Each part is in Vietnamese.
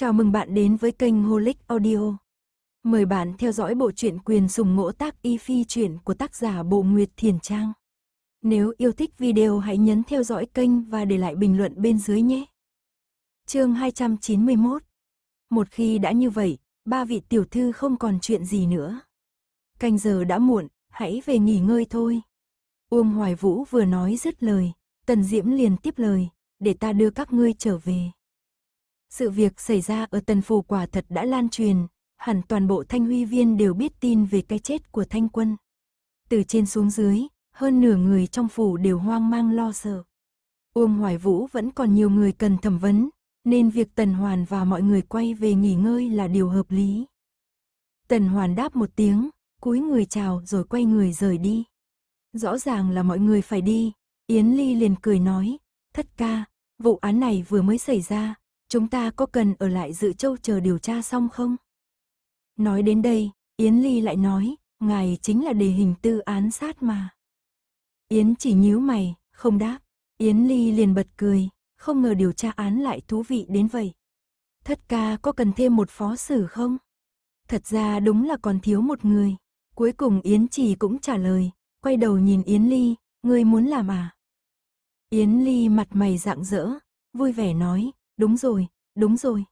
Chào mừng bạn đến với kênh Holic Audio. Mời bạn theo dõi bộ truyện quyền sùng ngỗ tác y phi truyện của tác giả Bộ Nguyệt Thiền Trang. Nếu yêu thích video hãy nhấn theo dõi kênh và để lại bình luận bên dưới nhé. Chương 291. Một khi đã như vậy, ba vị tiểu thư không còn chuyện gì nữa. Canh giờ đã muộn, hãy về nghỉ ngơi thôi. Uông Hoài Vũ vừa nói dứt lời, Tần Diễm liền tiếp lời, để ta đưa các ngươi trở về. Sự việc xảy ra ở Tần Phủ quả thật đã lan truyền, hẳn toàn bộ thanh huy viên đều biết tin về cái chết của thanh quân. Từ trên xuống dưới, hơn nửa người trong phủ đều hoang mang lo sợ. Uông Hoài Vũ vẫn còn nhiều người cần thẩm vấn, nên việc Tần Hoàn và mọi người quay về nghỉ ngơi là điều hợp lý. Tần Hoàn đáp một tiếng, cúi người chào rồi quay người rời đi. Rõ ràng là mọi người phải đi, Yến Ly liền cười nói, thất ca, vụ án này vừa mới xảy ra, chúng ta có cần ở lại dự châu chờ điều tra xong không? Nói đến đây, Yến Ly lại nói, ngài chính là đề hình tư án sát mà. Yến chỉ nhíu mày, không đáp. Yến Ly liền bật cười, không ngờ điều tra án lại thú vị đến vậy. Thất ca có cần thêm một phó xử không? Thật ra đúng là còn thiếu một người. Cuối cùng Yến chỉ cũng trả lời, quay đầu nhìn Yến Ly, ngươi muốn làm à? Yến Ly mặt mày rạng rỡ, vui vẻ nói, Đúng rồi, đúng rồi.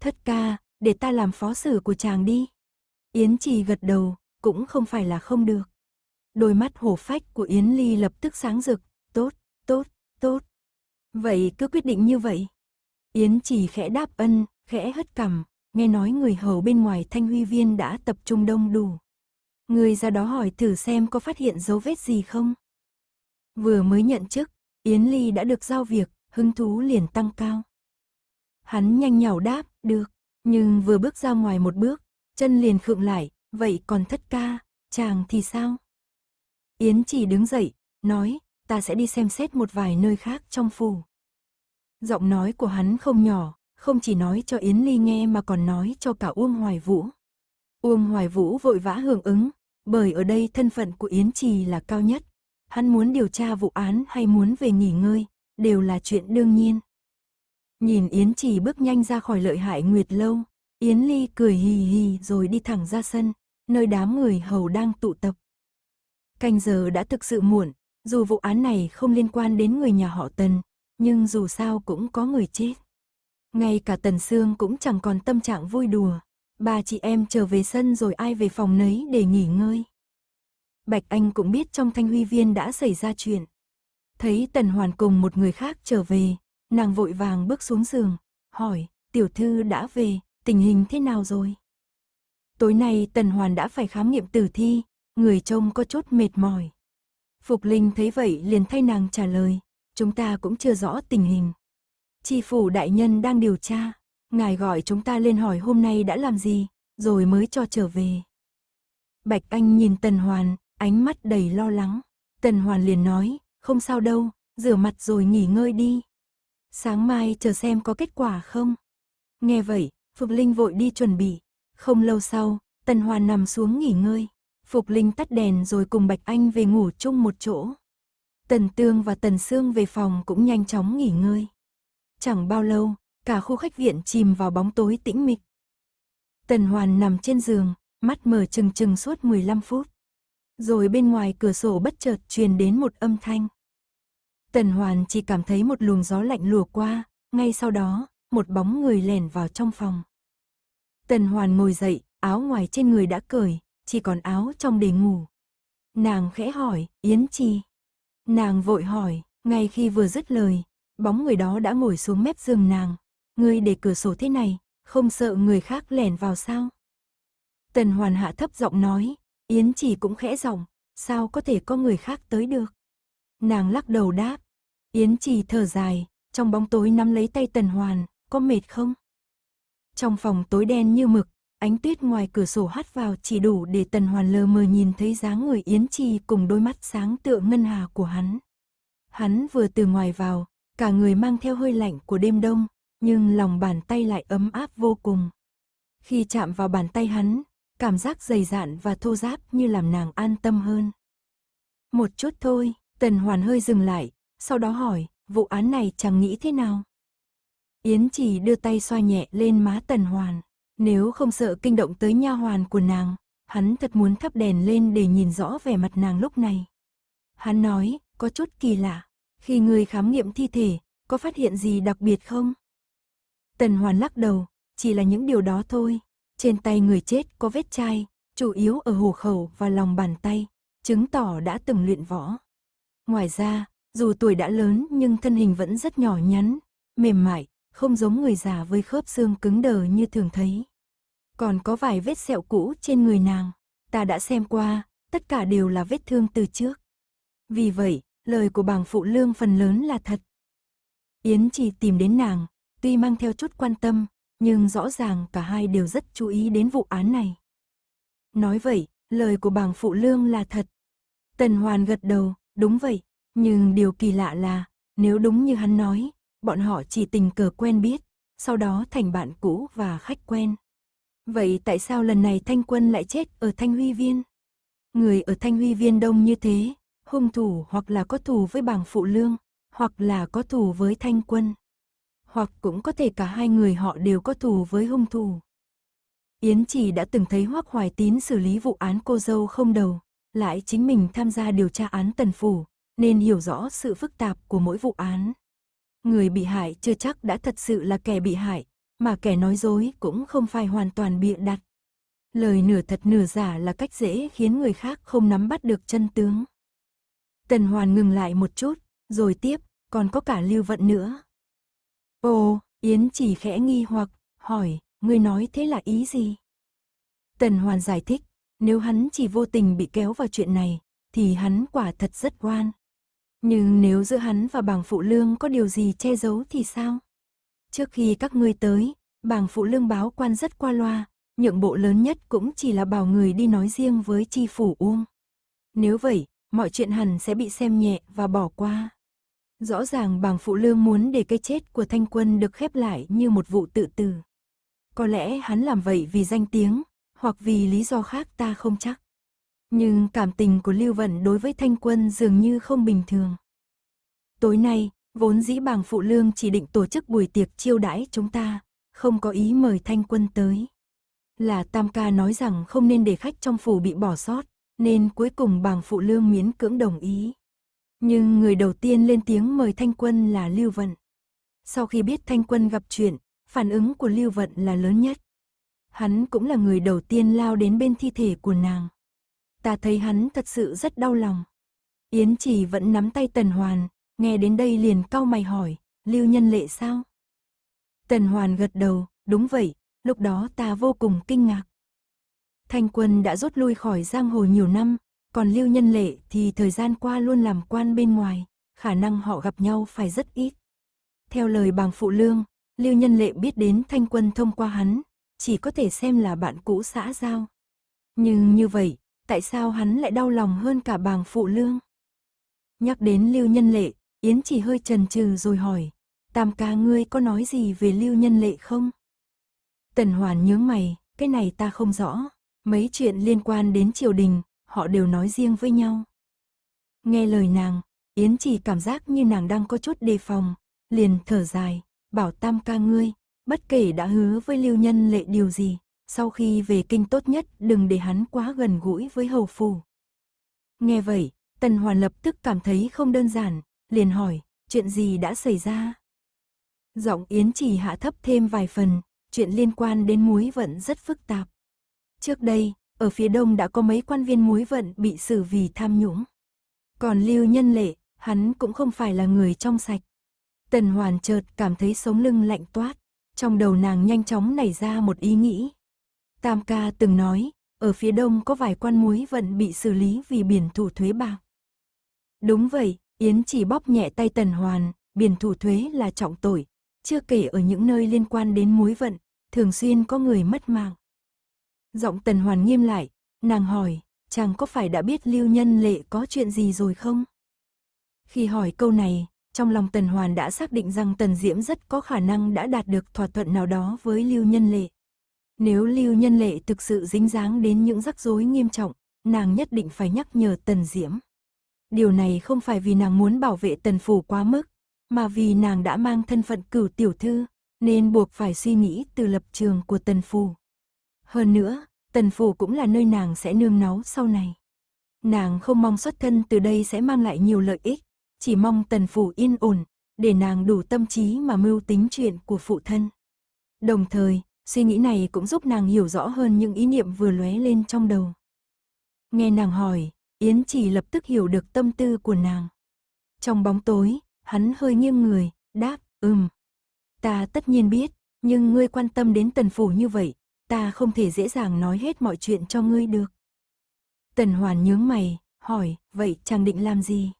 Thất ca, để ta làm phó sử của chàng đi. Yến Trì gật đầu, cũng không phải là không được. Đôi mắt hổ phách của Yến Ly lập tức sáng rực, tốt, tốt, tốt. Vậy cứ quyết định như vậy. Yến Trì khẽ đáp ân, khẽ hất cằm, nghe nói người hầu bên ngoài thanh huy viên đã tập trung đông đủ. Người ra đó hỏi thử xem có phát hiện dấu vết gì không. Vừa mới nhận chức, Yến Ly đã được giao việc, hứng thú liền tăng cao. Hắn nhanh nhảu đáp, được, nhưng vừa bước ra ngoài một bước, chân liền khựng lại, vậy còn thất ca, chàng thì sao? Yến chỉ đứng dậy, nói, ta sẽ đi xem xét một vài nơi khác trong phủ. Giọng nói của hắn không nhỏ, không chỉ nói cho Yến Ly nghe mà còn nói cho cả Uông Hoài Vũ. Uông Hoài Vũ vội vã hưởng ứng, bởi ở đây thân phận của Yến Trì là cao nhất. Hắn muốn điều tra vụ án hay muốn về nghỉ ngơi, đều là chuyện đương nhiên. Nhìn Yến Trì bước nhanh ra khỏi lợi hại Nguyệt Lâu, Yến Ly cười hì hì rồi đi thẳng ra sân, nơi đám người hầu đang tụ tập. Canh giờ đã thực sự muộn, dù vụ án này không liên quan đến người nhà họ Tần, nhưng dù sao cũng có người chết. Ngay cả Tần Sương cũng chẳng còn tâm trạng vui đùa, ba chị em trở về sân rồi ai về phòng nấy để nghỉ ngơi. Bạch Anh cũng biết trong thanh huy viên đã xảy ra chuyện. Thấy Tần Hoàn cùng một người khác trở về, Nàng vội vàng bước xuống giường, hỏi, tiểu thư đã về, tình hình thế nào rồi? Tối nay Tần Hoàn đã phải khám nghiệm tử thi, người trông có chút mệt mỏi. Phục Linh thấy vậy liền thay nàng trả lời, chúng ta cũng chưa rõ tình hình. Chi phủ đại nhân đang điều tra, ngài gọi chúng ta lên hỏi hôm nay đã làm gì, rồi mới cho trở về. Bạch Anh nhìn Tần Hoàn, ánh mắt đầy lo lắng. Tần Hoàn liền nói, không sao đâu, rửa mặt rồi nghỉ ngơi đi. Sáng mai chờ xem có kết quả không? Nghe vậy, Phục Linh vội đi chuẩn bị. Không lâu sau, Tần Hoàn nằm xuống nghỉ ngơi. Phục Linh tắt đèn rồi cùng Bạch Anh về ngủ chung một chỗ. Tần Tương và Tần Sương về phòng cũng nhanh chóng nghỉ ngơi. Chẳng bao lâu, cả khu khách viện chìm vào bóng tối tĩnh mịch. Tần Hoàn nằm trên giường, mắt mở trừng trừng suốt 15 phút. Rồi bên ngoài cửa sổ bất chợt truyền đến một âm thanh. Tần Hoàn chỉ cảm thấy một luồng gió lạnh lùa qua, ngay sau đó, một bóng người lẻn vào trong phòng. Tần Hoàn ngồi dậy, áo ngoài trên người đã cởi, chỉ còn áo trong để ngủ. Nàng khẽ hỏi, Yến Chi. Nàng vội hỏi, ngay khi vừa dứt lời, bóng người đó đã ngồi xuống mép giường nàng. Ngươi để cửa sổ thế này, không sợ người khác lẻn vào sao? Tần Hoàn hạ thấp giọng nói, Yến Chi cũng khẽ giọng, sao có thể có người khác tới được? Nàng lắc đầu đáp. Yến Trì thở dài, trong bóng tối nắm lấy tay Tần Hoàn, có mệt không? Trong phòng tối đen như mực, ánh tuyết ngoài cửa sổ hắt vào chỉ đủ để Tần Hoàn lờ mờ nhìn thấy dáng người Yến Trì cùng đôi mắt sáng tựa ngân hà của hắn. Hắn vừa từ ngoài vào, cả người mang theo hơi lạnh của đêm đông, nhưng lòng bàn tay lại ấm áp vô cùng. Khi chạm vào bàn tay hắn, cảm giác dày dạn và thô ráp như làm nàng an tâm hơn. Một chút thôi, Tần Hoàn hơi dừng lại, sau đó hỏi, vụ án này chẳng nghĩ thế nào? Yến chỉ đưa tay xoa nhẹ lên má Tần Hoàn. Nếu không sợ kinh động tới nha hoàn của nàng, hắn thật muốn thắp đèn lên để nhìn rõ vẻ mặt nàng lúc này. Hắn nói, có chút kỳ lạ. Khi người khám nghiệm thi thể, có phát hiện gì đặc biệt không? Tần Hoàn lắc đầu, chỉ là những điều đó thôi. Trên tay người chết có vết chai, chủ yếu ở hồ khẩu và lòng bàn tay, chứng tỏ đã từng luyện võ. Ngoài ra, dù tuổi đã lớn nhưng thân hình vẫn rất nhỏ nhắn, mềm mại, không giống người già với khớp xương cứng đờ như thường thấy. Còn có vài vết sẹo cũ trên người nàng, ta đã xem qua, tất cả đều là vết thương từ trước. Vì vậy, lời của bảng phụ lương phần lớn là thật. Yến chỉ tìm đến nàng, tuy mang theo chút quan tâm, nhưng rõ ràng cả hai đều rất chú ý đến vụ án này. Nói vậy, lời của bảng phụ lương là thật. Tần Hoàn gật đầu, Đúng vậy, nhưng điều kỳ lạ là, nếu đúng như hắn nói, bọn họ chỉ tình cờ quen biết, sau đó thành bạn cũ và khách quen. Vậy tại sao lần này Thanh Quân lại chết ở Thanh Huy Viên? Người ở Thanh Huy Viên đông như thế, hung thủ hoặc là có thù với bảng phụ lương, hoặc là có thù với Thanh Quân. Hoặc cũng có thể cả hai người họ đều có thù với hung thủ. Yến chỉ đã từng thấy Hoác Hoài Tín xử lý vụ án cô dâu không đầu, lại chính mình tham gia điều tra án tần phủ, nên hiểu rõ sự phức tạp của mỗi vụ án. Người bị hại chưa chắc đã thật sự là kẻ bị hại, mà kẻ nói dối cũng không phải hoàn toàn bịa đặt. Lời nửa thật nửa giả là cách dễ khiến người khác không nắm bắt được chân tướng. Tần Hoàn ngừng lại một chút, rồi tiếp, còn có cả lưu vận nữa. Ồ, Yến chỉ khẽ nghi hoặc, hỏi, ngươi nói thế là ý gì? Tần Hoàn giải thích, nếu hắn chỉ vô tình bị kéo vào chuyện này, thì hắn quả thật rất oan. Nhưng nếu giữa hắn và bảng phụ lương có điều gì che giấu thì sao? Trước khi các ngươi tới, bảng phụ lương báo quan rất qua loa, nhượng bộ lớn nhất cũng chỉ là bảo người đi nói riêng với chi phủ Uông. Nếu vậy, mọi chuyện hẳn sẽ bị xem nhẹ và bỏ qua. Rõ ràng bảng phụ lương muốn để cái chết của thanh quân được khép lại như một vụ tự tử. Có lẽ hắn làm vậy vì danh tiếng, hoặc vì lý do khác ta không chắc. Nhưng cảm tình của Lưu Vận đối với Thanh Quân dường như không bình thường. Tối nay, vốn dĩ bàng phụ lương chỉ định tổ chức buổi tiệc chiêu đãi chúng ta, không có ý mời Thanh Quân tới. Là Tam Ca nói rằng không nên để khách trong phủ bị bỏ sót, nên cuối cùng bàng phụ lương miễn cưỡng đồng ý. Nhưng người đầu tiên lên tiếng mời Thanh Quân là Lưu Vận. Sau khi biết Thanh Quân gặp chuyện, phản ứng của Lưu Vận là lớn nhất. Hắn cũng là người đầu tiên lao đến bên thi thể của nàng. Ta thấy hắn thật sự rất đau lòng. Yến trì vẫn nắm tay Tần Hoàn, nghe đến đây liền cau mày hỏi, lưu nhân lệ sao? Tần Hoàn gật đầu, đúng vậy, lúc đó ta vô cùng kinh ngạc. Thanh quân đã rút lui khỏi giang hồ nhiều năm, còn lưu nhân lệ thì thời gian qua luôn làm quan bên ngoài, khả năng họ gặp nhau phải rất ít. Theo lời bàng phụ lương, lưu nhân lệ biết đến thanh quân thông qua hắn, chỉ có thể xem là bạn cũ xã giao. Nhưng như vậy, tại sao hắn lại đau lòng hơn cả bàng phụ lương? Nhắc đến Lưu Nhân Lệ, Yến chỉ hơi chần chừ rồi hỏi, Tam ca ngươi có nói gì về Lưu Nhân Lệ không? Tần Hoàn nhướng mày, cái này ta không rõ, mấy chuyện liên quan đến triều đình, họ đều nói riêng với nhau. Nghe lời nàng, Yến chỉ cảm giác như nàng đang có chút đề phòng, liền thở dài, bảo Tam ca ngươi, Bất kể đã hứa với Lưu Nhân Lệ điều gì, sau khi về kinh tốt nhất đừng để hắn quá gần gũi với hầu phù. Nghe vậy, Tần Hoàn lập tức cảm thấy không đơn giản, liền hỏi, chuyện gì đã xảy ra? Giọng Yến chỉ hạ thấp thêm vài phần, chuyện liên quan đến muối vận rất phức tạp. Trước đây, ở phía đông đã có mấy quan viên muối vận bị xử vì tham nhũng. Còn Lưu Nhân Lệ, hắn cũng không phải là người trong sạch. Tần Hoàn chợt cảm thấy sống lưng lạnh toát trong đầu nàng nhanh chóng nảy ra một ý nghĩ. Tam ca từng nói, ở phía đông có vài quan muối vận bị xử lý vì biển thủ thuế bạc. Đúng vậy, Yến chỉ bóp nhẹ tay Tần Hoàn, biển thủ thuế là trọng tội, chưa kể ở những nơi liên quan đến muối vận, thường xuyên có người mất mạng. Giọng Tần Hoàn nghiêm lại, nàng hỏi, chàng có phải đã biết Lưu Nhân Lệ có chuyện gì rồi không? Khi hỏi câu này, trong lòng Tần Hoàn đã xác định rằng Tần Diễm rất có khả năng đã đạt được thỏa thuận nào đó với Lưu Nhân Lệ. Nếu Lưu Nhân Lệ thực sự dính dáng đến những rắc rối nghiêm trọng, nàng nhất định phải nhắc nhở Tần Diễm. Điều này không phải vì nàng muốn bảo vệ Tần Phủ quá mức, mà vì nàng đã mang thân phận cửu tiểu thư, nên buộc phải suy nghĩ từ lập trường của Tần Phủ. Hơn nữa, Tần Phủ cũng là nơi nàng sẽ nương náu sau này. Nàng không mong xuất thân từ đây sẽ mang lại nhiều lợi ích, chỉ mong tần phủ yên ổn, để nàng đủ tâm trí mà mưu tính chuyện của phụ thân. Đồng thời, suy nghĩ này cũng giúp nàng hiểu rõ hơn những ý niệm vừa lóe lên trong đầu. Nghe nàng hỏi, Yến chỉ lập tức hiểu được tâm tư của nàng. Trong bóng tối, hắn hơi nghiêng người, đáp, ừm. Ta tất nhiên biết, nhưng ngươi quan tâm đến tần phủ như vậy, ta không thể dễ dàng nói hết mọi chuyện cho ngươi được. Tần Hoàn nhướng mày, hỏi, vậy chàng định làm gì?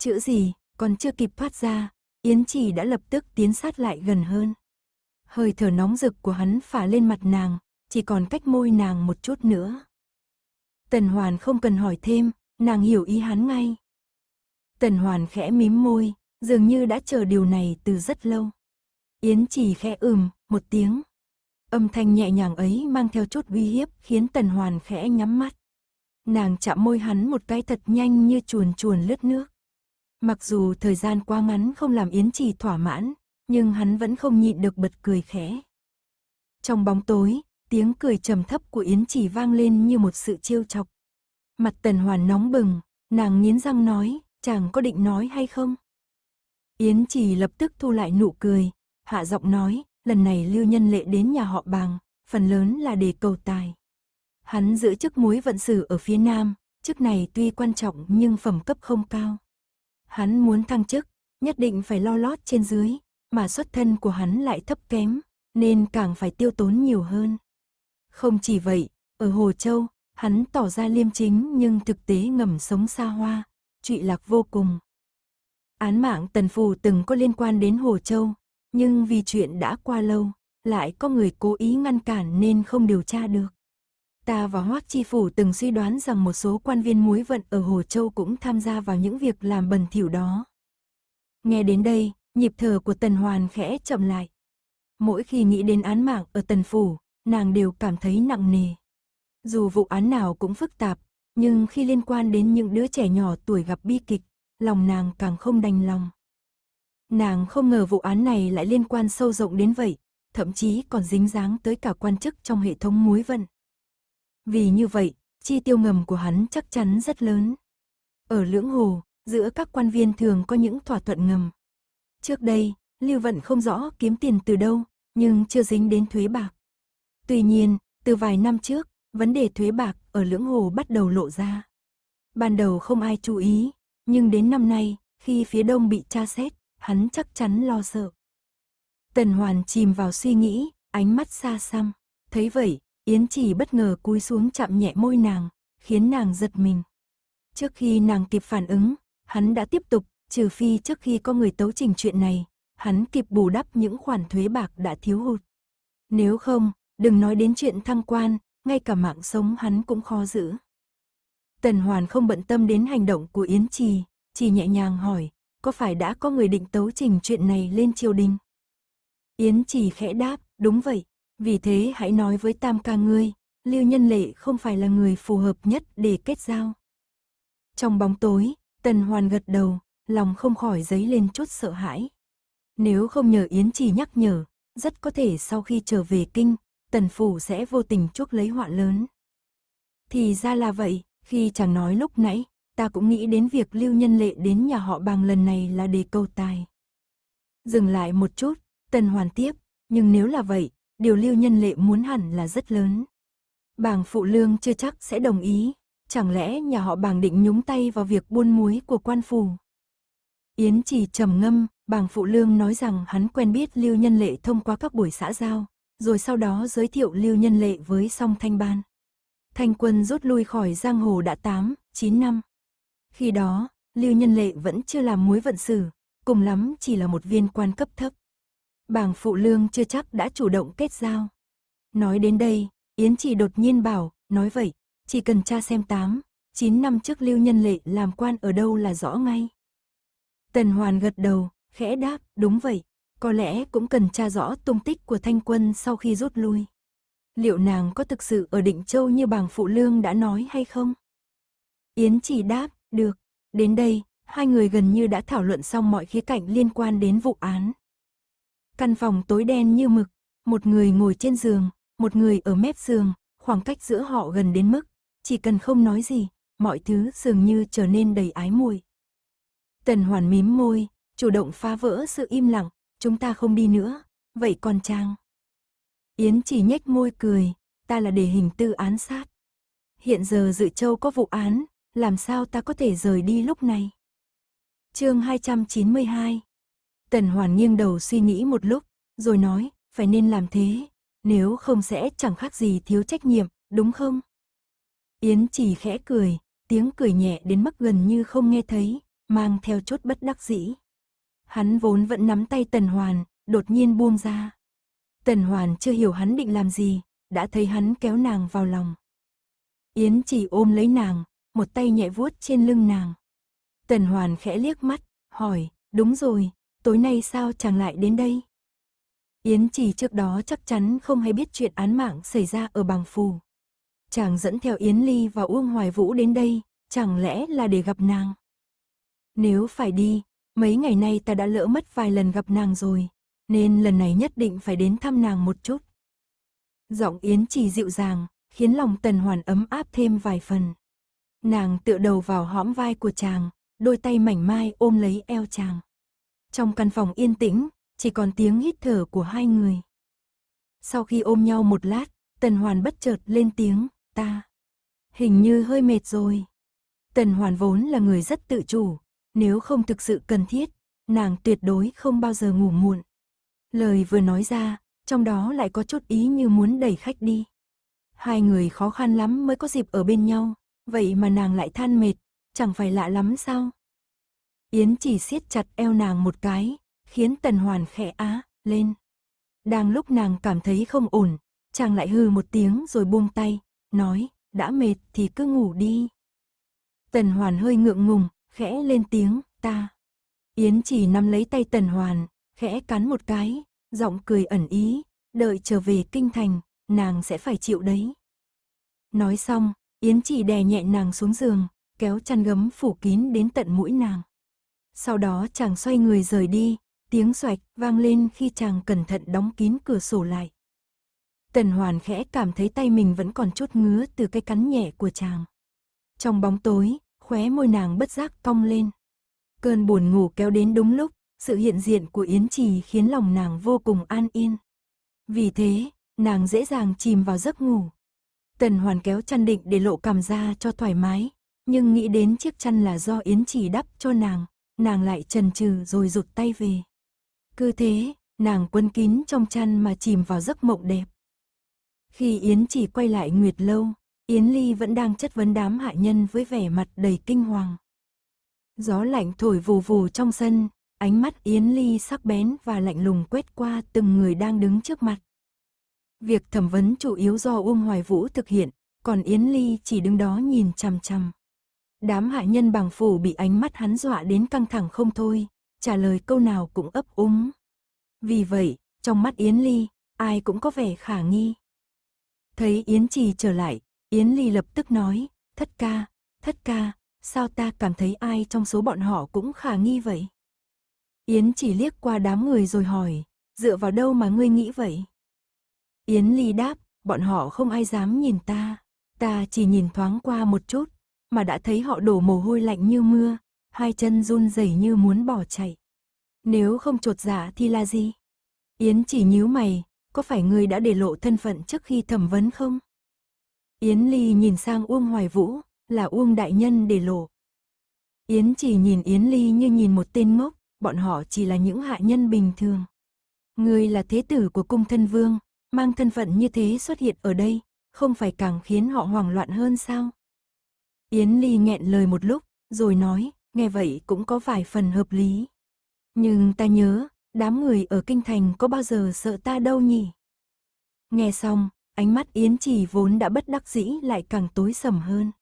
Chữ gì, còn chưa kịp thoát ra, Yến trì đã lập tức tiến sát lại gần hơn. Hơi thở nóng rực của hắn phả lên mặt nàng, chỉ còn cách môi nàng một chút nữa. Tần Hoàn không cần hỏi thêm, nàng hiểu ý hắn ngay. Tần Hoàn khẽ mím môi, dường như đã chờ điều này từ rất lâu. Yến trì khẽ ừm, một tiếng. Âm thanh nhẹ nhàng ấy mang theo chút uy hiếp khiến Tần Hoàn khẽ nhắm mắt. Nàng chạm môi hắn một cái thật nhanh như chuồn chuồn lướt nước. Mặc dù thời gian quá ngắn không làm Yến Trì thỏa mãn, nhưng hắn vẫn không nhịn được bật cười khẽ. Trong bóng tối, tiếng cười trầm thấp của Yến Trì vang lên như một sự trêu chọc. Mặt Tần Hoàn nóng bừng, nàng nghiến răng nói, chàng có định nói hay không? Yến Trì lập tức thu lại nụ cười, hạ giọng nói, lần này Lưu Nhân Lệ đến nhà họ bàng, phần lớn là để cầu tài. Hắn giữ chức muối vận sử ở phía Nam, chức này tuy quan trọng nhưng phẩm cấp không cao. Hắn muốn thăng chức, nhất định phải lo lót trên dưới, mà xuất thân của hắn lại thấp kém, nên càng phải tiêu tốn nhiều hơn. Không chỉ vậy, ở Hồ Châu, hắn tỏ ra liêm chính nhưng thực tế ngầm sống xa hoa, trụy lạc vô cùng. Án mạng Tần Phù từng có liên quan đến Hồ Châu, nhưng vì chuyện đã qua lâu, lại có người cố ý ngăn cản nên không điều tra được. Ta và Hoắc Chi Phủ từng suy đoán rằng một số quan viên muối vận ở Hồ Châu cũng tham gia vào những việc làm bẩn thỉu đó. Nghe đến đây, nhịp thở của Tần Hoàn khẽ chậm lại. Mỗi khi nghĩ đến án mạng ở Tần Phủ, nàng đều cảm thấy nặng nề. Dù vụ án nào cũng phức tạp, nhưng khi liên quan đến những đứa trẻ nhỏ tuổi gặp bi kịch, lòng nàng càng không đành lòng. Nàng không ngờ vụ án này lại liên quan sâu rộng đến vậy, thậm chí còn dính dáng tới cả quan chức trong hệ thống muối vận. Vì như vậy, chi tiêu ngầm của hắn chắc chắn rất lớn. Ở Lưỡng Hồ, giữa các quan viên thường có những thỏa thuận ngầm. Trước đây, Lưu Vận không rõ kiếm tiền từ đâu, nhưng chưa dính đến thuế bạc. Tuy nhiên, từ vài năm trước, vấn đề thuế bạc ở Lưỡng Hồ bắt đầu lộ ra. Ban đầu không ai chú ý, nhưng đến năm nay, khi phía đông bị tra xét, hắn chắc chắn lo sợ. Tần Hoàn chìm vào suy nghĩ, ánh mắt xa xăm. Thấy vậy, Yến chỉ bất ngờ cúi xuống chạm nhẹ môi nàng, khiến nàng giật mình. Trước khi nàng kịp phản ứng, hắn đã tiếp tục, trừ phi trước khi có người tấu trình chuyện này, hắn kịp bù đắp những khoản thuế bạc đã thiếu hụt. Nếu không, đừng nói đến chuyện thăng quan, ngay cả mạng sống hắn cũng khó giữ. Tần Hoàn không bận tâm đến hành động của Yến Trì, chỉ nhẹ nhàng hỏi, có phải đã có người định tấu trình chuyện này lên triều đình? Yến Trì khẽ đáp, đúng vậy, vì thế hãy nói với tam ca ngươi, Lưu Nhân Lệ không phải là người phù hợp nhất để kết giao. Trong bóng tối, Tần Hoàn gật đầu, lòng không khỏi dấy lên chút sợ hãi. Nếu không nhờ Yến Trì nhắc nhở, rất có thể sau khi trở về kinh, Tần Phủ sẽ vô tình chuốc lấy họa lớn. Thì ra là vậy, khi chàng nói lúc nãy, ta cũng nghĩ đến việc Lưu Nhân Lệ đến nhà họ bằng lần này là để câu tài. Dừng lại một chút, Tần Hoàn tiếp, nhưng nếu là vậy, điều lưu nhân lệ muốn hẳn là rất lớn. Bàng phụ lương chưa chắc sẽ đồng ý, chẳng lẽ nhà họ bàng định nhúng tay vào việc buôn muối của quan phủ. Yến chỉ trầm ngâm, bàng phụ lương nói rằng hắn quen biết lưu nhân lệ thông qua các buổi xã giao, rồi sau đó giới thiệu lưu nhân lệ với song thanh ban. Thanh quân rút lui khỏi giang hồ đã 8, 9 năm. Khi đó, lưu nhân lệ vẫn chưa làm muối vận sử, cùng lắm chỉ là một viên quan cấp thấp bàng phụ lương chưa chắc đã chủ động kết giao. Nói đến đây, Yến chỉ đột nhiên bảo, nói vậy, chỉ cần cha xem tám, 9 năm trước Lưu Nhân Lệ làm quan ở đâu là rõ ngay. Tần Hoàn gật đầu, khẽ đáp, đúng vậy, có lẽ cũng cần tra rõ tung tích của thanh quân sau khi rút lui. Liệu nàng có thực sự ở Định Châu như bàng phụ lương đã nói hay không? Yến chỉ đáp, được, đến đây, hai người gần như đã thảo luận xong mọi khía cạnh liên quan đến vụ án. Căn phòng tối đen như mực, một người ngồi trên giường, một người ở mép giường, khoảng cách giữa họ gần đến mức, chỉ cần không nói gì, mọi thứ dường như trở nên đầy ái mùi Tần Hoàn mím môi, chủ động phá vỡ sự im lặng, chúng ta không đi nữa, vậy còn Trang? Yến chỉ nhếch môi cười, ta là để hình tư án sát. Hiện giờ Dự Châu có vụ án, làm sao ta có thể rời đi lúc này? Chương 292 Tần Hoàn nghiêng đầu suy nghĩ một lúc, rồi nói, phải nên làm thế, nếu không sẽ chẳng khác gì thiếu trách nhiệm, đúng không? Yến chỉ khẽ cười, tiếng cười nhẹ đến mức gần như không nghe thấy, mang theo chút bất đắc dĩ. Hắn vốn vẫn nắm tay Tần Hoàn, đột nhiên buông ra. Tần Hoàn chưa hiểu hắn định làm gì, đã thấy hắn kéo nàng vào lòng. Yến chỉ ôm lấy nàng, một tay nhẹ vuốt trên lưng nàng. Tần Hoàn khẽ liếc mắt, hỏi, đúng rồi, tối nay sao chàng lại đến đây? Yến Chỉ trước đó chắc chắn không hay biết chuyện án mạng xảy ra ở Bàng Phù. Chàng dẫn theo Yến Ly và Uông Hoài Vũ đến đây, chẳng lẽ là để gặp nàng? Nếu phải đi, mấy ngày nay ta đã lỡ mất vài lần gặp nàng rồi, nên lần này nhất định phải đến thăm nàng một chút. Giọng Yến Chỉ dịu dàng, khiến lòng Tần Hoàn ấm áp thêm vài phần. Nàng tựa đầu vào hõm vai của chàng, đôi tay mảnh mai ôm lấy eo chàng. Trong căn phòng yên tĩnh, chỉ còn tiếng hít thở của hai người. Sau khi ôm nhau một lát, Tần Hoàn bất chợt lên tiếng, ta. Hình như hơi mệt rồi. Tần Hoàn vốn là người rất tự chủ, nếu không thực sự cần thiết, nàng tuyệt đối không bao giờ ngủ muộn. Lời vừa nói ra, trong đó lại có chút ý như muốn đẩy khách đi. Hai người khó khăn lắm mới có dịp ở bên nhau, vậy mà nàng lại than mệt, chẳng phải lạ lắm sao? Yến chỉ siết chặt eo nàng một cái, khiến tần hoàn khẽ á, lên. Đang lúc nàng cảm thấy không ổn, chàng lại hư một tiếng rồi buông tay, nói, đã mệt thì cứ ngủ đi. Tần hoàn hơi ngượng ngùng, khẽ lên tiếng, ta. Yến chỉ nắm lấy tay tần hoàn, khẽ cắn một cái, giọng cười ẩn ý, đợi trở về kinh thành, nàng sẽ phải chịu đấy. Nói xong, Yến chỉ đè nhẹ nàng xuống giường, kéo chăn gấm phủ kín đến tận mũi nàng. Sau đó chàng xoay người rời đi, tiếng xoạch vang lên khi chàng cẩn thận đóng kín cửa sổ lại. Tần Hoàn khẽ cảm thấy tay mình vẫn còn chút ngứa từ cái cắn nhẹ của chàng. Trong bóng tối, khóe môi nàng bất giác cong lên. Cơn buồn ngủ kéo đến đúng lúc, sự hiện diện của Yến Trì khiến lòng nàng vô cùng an yên. Vì thế, nàng dễ dàng chìm vào giấc ngủ. Tần Hoàn kéo chăn định để lộ cảm ra cho thoải mái, nhưng nghĩ đến chiếc chăn là do Yến Trì đắp cho nàng, nàng lại chần chừ rồi rụt tay về. Cứ thế, nàng quân kín trong chăn mà chìm vào giấc mộng đẹp. Khi Yến chỉ quay lại Nguyệt Lâu, Yến Ly vẫn đang chất vấn đám hạ nhân với vẻ mặt đầy kinh hoàng. Gió lạnh thổi vù vù trong sân, ánh mắt Yến Ly sắc bén và lạnh lùng quét qua từng người đang đứng trước mặt. Việc thẩm vấn chủ yếu do Uông Hoài Vũ thực hiện, còn Yến Ly chỉ đứng đó nhìn chằm chằm. Đám hạ nhân bằng phủ bị ánh mắt hắn dọa đến căng thẳng không thôi, trả lời câu nào cũng ấp úng. Vì vậy, trong mắt Yến Ly, ai cũng có vẻ khả nghi. Thấy Yến Trì trở lại, Yến Ly lập tức nói, thất ca, thất ca, sao ta cảm thấy ai trong số bọn họ cũng khả nghi vậy? Yến trì liếc qua đám người rồi hỏi, dựa vào đâu mà ngươi nghĩ vậy? Yến Ly đáp, bọn họ không ai dám nhìn ta, ta chỉ nhìn thoáng qua một chút, mà đã thấy họ đổ mồ hôi lạnh như mưa, hai chân run rẩy như muốn bỏ chạy. Nếu không trột giả dạ thì là gì? Yến chỉ nhíu mày, có phải người đã để lộ thân phận trước khi thẩm vấn không? Yến Ly nhìn sang Uông Hoài Vũ, là Uông Đại Nhân để lộ. Yến chỉ nhìn Yến Ly như nhìn một tên ngốc, bọn họ chỉ là những hạ nhân bình thường. Người là thế tử của cung thân vương, mang thân phận như thế xuất hiện ở đây, không phải càng khiến họ hoảng loạn hơn sao? Yến Ly nghẹn lời một lúc, rồi nói, nghe vậy cũng có vài phần hợp lý. Nhưng ta nhớ, đám người ở kinh thành có bao giờ sợ ta đâu nhỉ? Nghe xong, ánh mắt Yến Trì vốn đã bất đắc dĩ lại càng tối sầm hơn.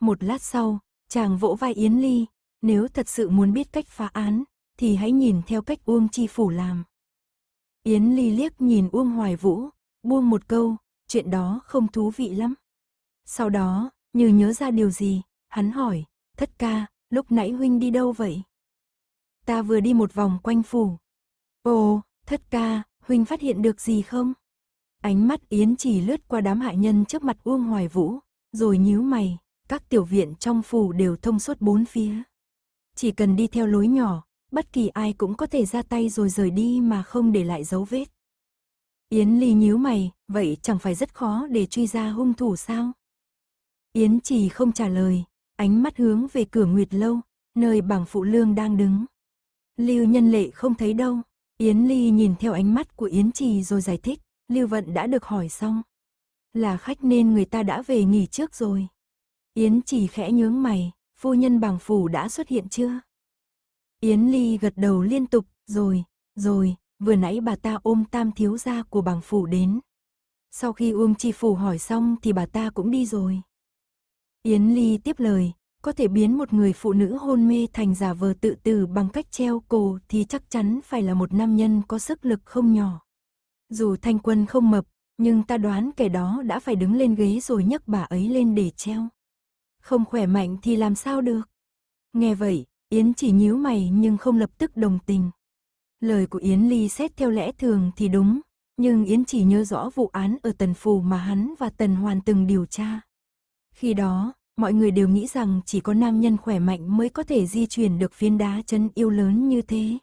Một lát sau, chàng vỗ vai Yến Ly, nếu thật sự muốn biết cách phá án, thì hãy nhìn theo cách Uông Chi Phủ làm. Yến Ly liếc nhìn Uông Hoài Vũ, buông một câu, chuyện đó không thú vị lắm. Sau đó, như nhớ ra điều gì, hắn hỏi, thất ca, lúc nãy huynh đi đâu vậy? Ta vừa đi một vòng quanh phủ. Ồ, thất ca, huynh phát hiện được gì không? Ánh mắt Yến chỉ lướt qua đám hại nhân trước mặt Uông Hoài Vũ, rồi nhíu mày, các tiểu viện trong phủ đều thông suốt bốn phía. Chỉ cần đi theo lối nhỏ, bất kỳ ai cũng có thể ra tay rồi rời đi mà không để lại dấu vết. Yến Ly nhíu mày, vậy chẳng phải rất khó để truy ra hung thủ sao? Yến Trì không trả lời, ánh mắt hướng về cửa Nguyệt Lâu, nơi bảng phụ lương đang đứng. Lưu Nhân Lệ không thấy đâu, Yến Ly nhìn theo ánh mắt của Yến Trì rồi giải thích, Lưu Vận đã được hỏi xong. Là khách nên người ta đã về nghỉ trước rồi. Yến Trì khẽ nhướng mày, phu nhân bảng phủ đã xuất hiện chưa? Yến Ly gật đầu liên tục, rồi, rồi, vừa nãy bà ta ôm tam thiếu gia của bảng phủ đến. Sau khi Uông Chi Phủ hỏi xong thì bà ta cũng đi rồi. Yến Ly tiếp lời, có thể biến một người phụ nữ hôn mê thành giả vờ tự tử bằng cách treo cổ thì chắc chắn phải là một nam nhân có sức lực không nhỏ. Dù thanh quân không mập, nhưng ta đoán kẻ đó đã phải đứng lên ghế rồi nhấc bà ấy lên để treo. Không khỏe mạnh thì làm sao được. Nghe vậy, Yến chỉ nhíu mày nhưng không lập tức đồng tình. Lời của Yến Ly xét theo lẽ thường thì đúng, nhưng Yến chỉ nhớ rõ vụ án ở Tần Phù mà hắn và Tần Hoàn từng điều tra. Khi đó, mọi người đều nghĩ rằng chỉ có nam nhân khỏe mạnh mới có thể di chuyển được viên đá chân yêu lớn như thế.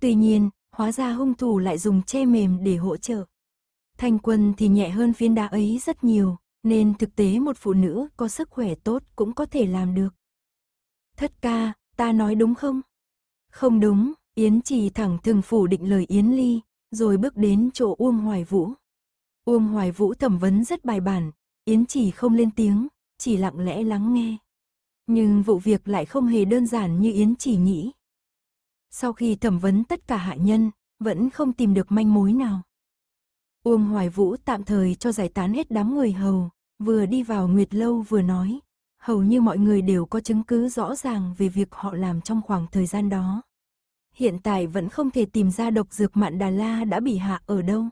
Tuy nhiên, hóa ra hung thủ lại dùng che mềm để hỗ trợ. Thanh quân thì nhẹ hơn viên đá ấy rất nhiều, nên thực tế một phụ nữ có sức khỏe tốt cũng có thể làm được. Thất ca, ta nói đúng không? Không đúng, Yến trì thẳng thừng phủ định lời Yến Ly, rồi bước đến chỗ Uông Hoài Vũ. Uông Hoài Vũ thẩm vấn rất bài bản, Yến trì không lên tiếng, chỉ lặng lẽ lắng nghe. Nhưng vụ việc lại không hề đơn giản như Yến chỉ nghĩ. Sau khi thẩm vấn tất cả hạ nhân, vẫn không tìm được manh mối nào. Uông Hoài Vũ tạm thời cho giải tán hết đám người hầu, vừa đi vào Nguyệt Lâu vừa nói, hầu như mọi người đều có chứng cứ rõ ràng về việc họ làm trong khoảng thời gian đó. Hiện tại vẫn không thể tìm ra độc dược mạn Đà La đã bị hạ ở đâu.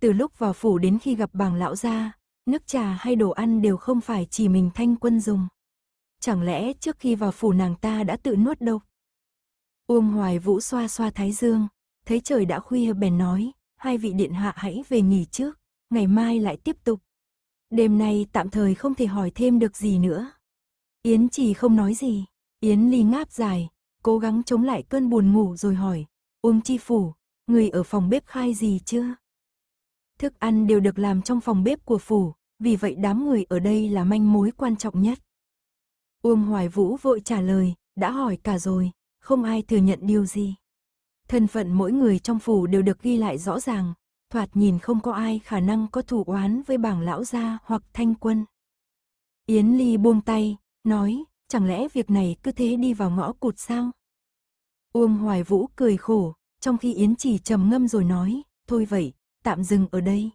Từ lúc vào phủ đến khi gặp bàng lão gia, nước trà hay đồ ăn đều không phải chỉ mình thanh quân dùng. Chẳng lẽ trước khi vào phủ nàng ta đã tự nuốt độc? Uông Hoài Vũ xoa xoa thái dương, thấy trời đã khuya bèn nói, hai vị điện hạ hãy về nghỉ trước, ngày mai lại tiếp tục. Đêm nay tạm thời không thể hỏi thêm được gì nữa. Yến chỉ không nói gì, Yến ly ngáp dài, cố gắng chống lại cơn buồn ngủ rồi hỏi, Uông Chi Phủ, người ở phòng bếp khai gì chưa? Thức ăn đều được làm trong phòng bếp của Phủ, vì vậy đám người ở đây là manh mối quan trọng nhất. Uông Hoài Vũ vội trả lời, đã hỏi cả rồi, không ai thừa nhận điều gì. Thân phận mỗi người trong phủ đều được ghi lại rõ ràng, thoạt nhìn không có ai khả năng có thủ oán với bảng lão gia hoặc thanh quân. Yến Ly buông tay, nói, chẳng lẽ việc này cứ thế đi vào ngõ cụt sao? Uông Hoài Vũ cười khổ, trong khi Yến chỉ trầm ngâm rồi nói, thôi vậy, tạm dừng ở đây.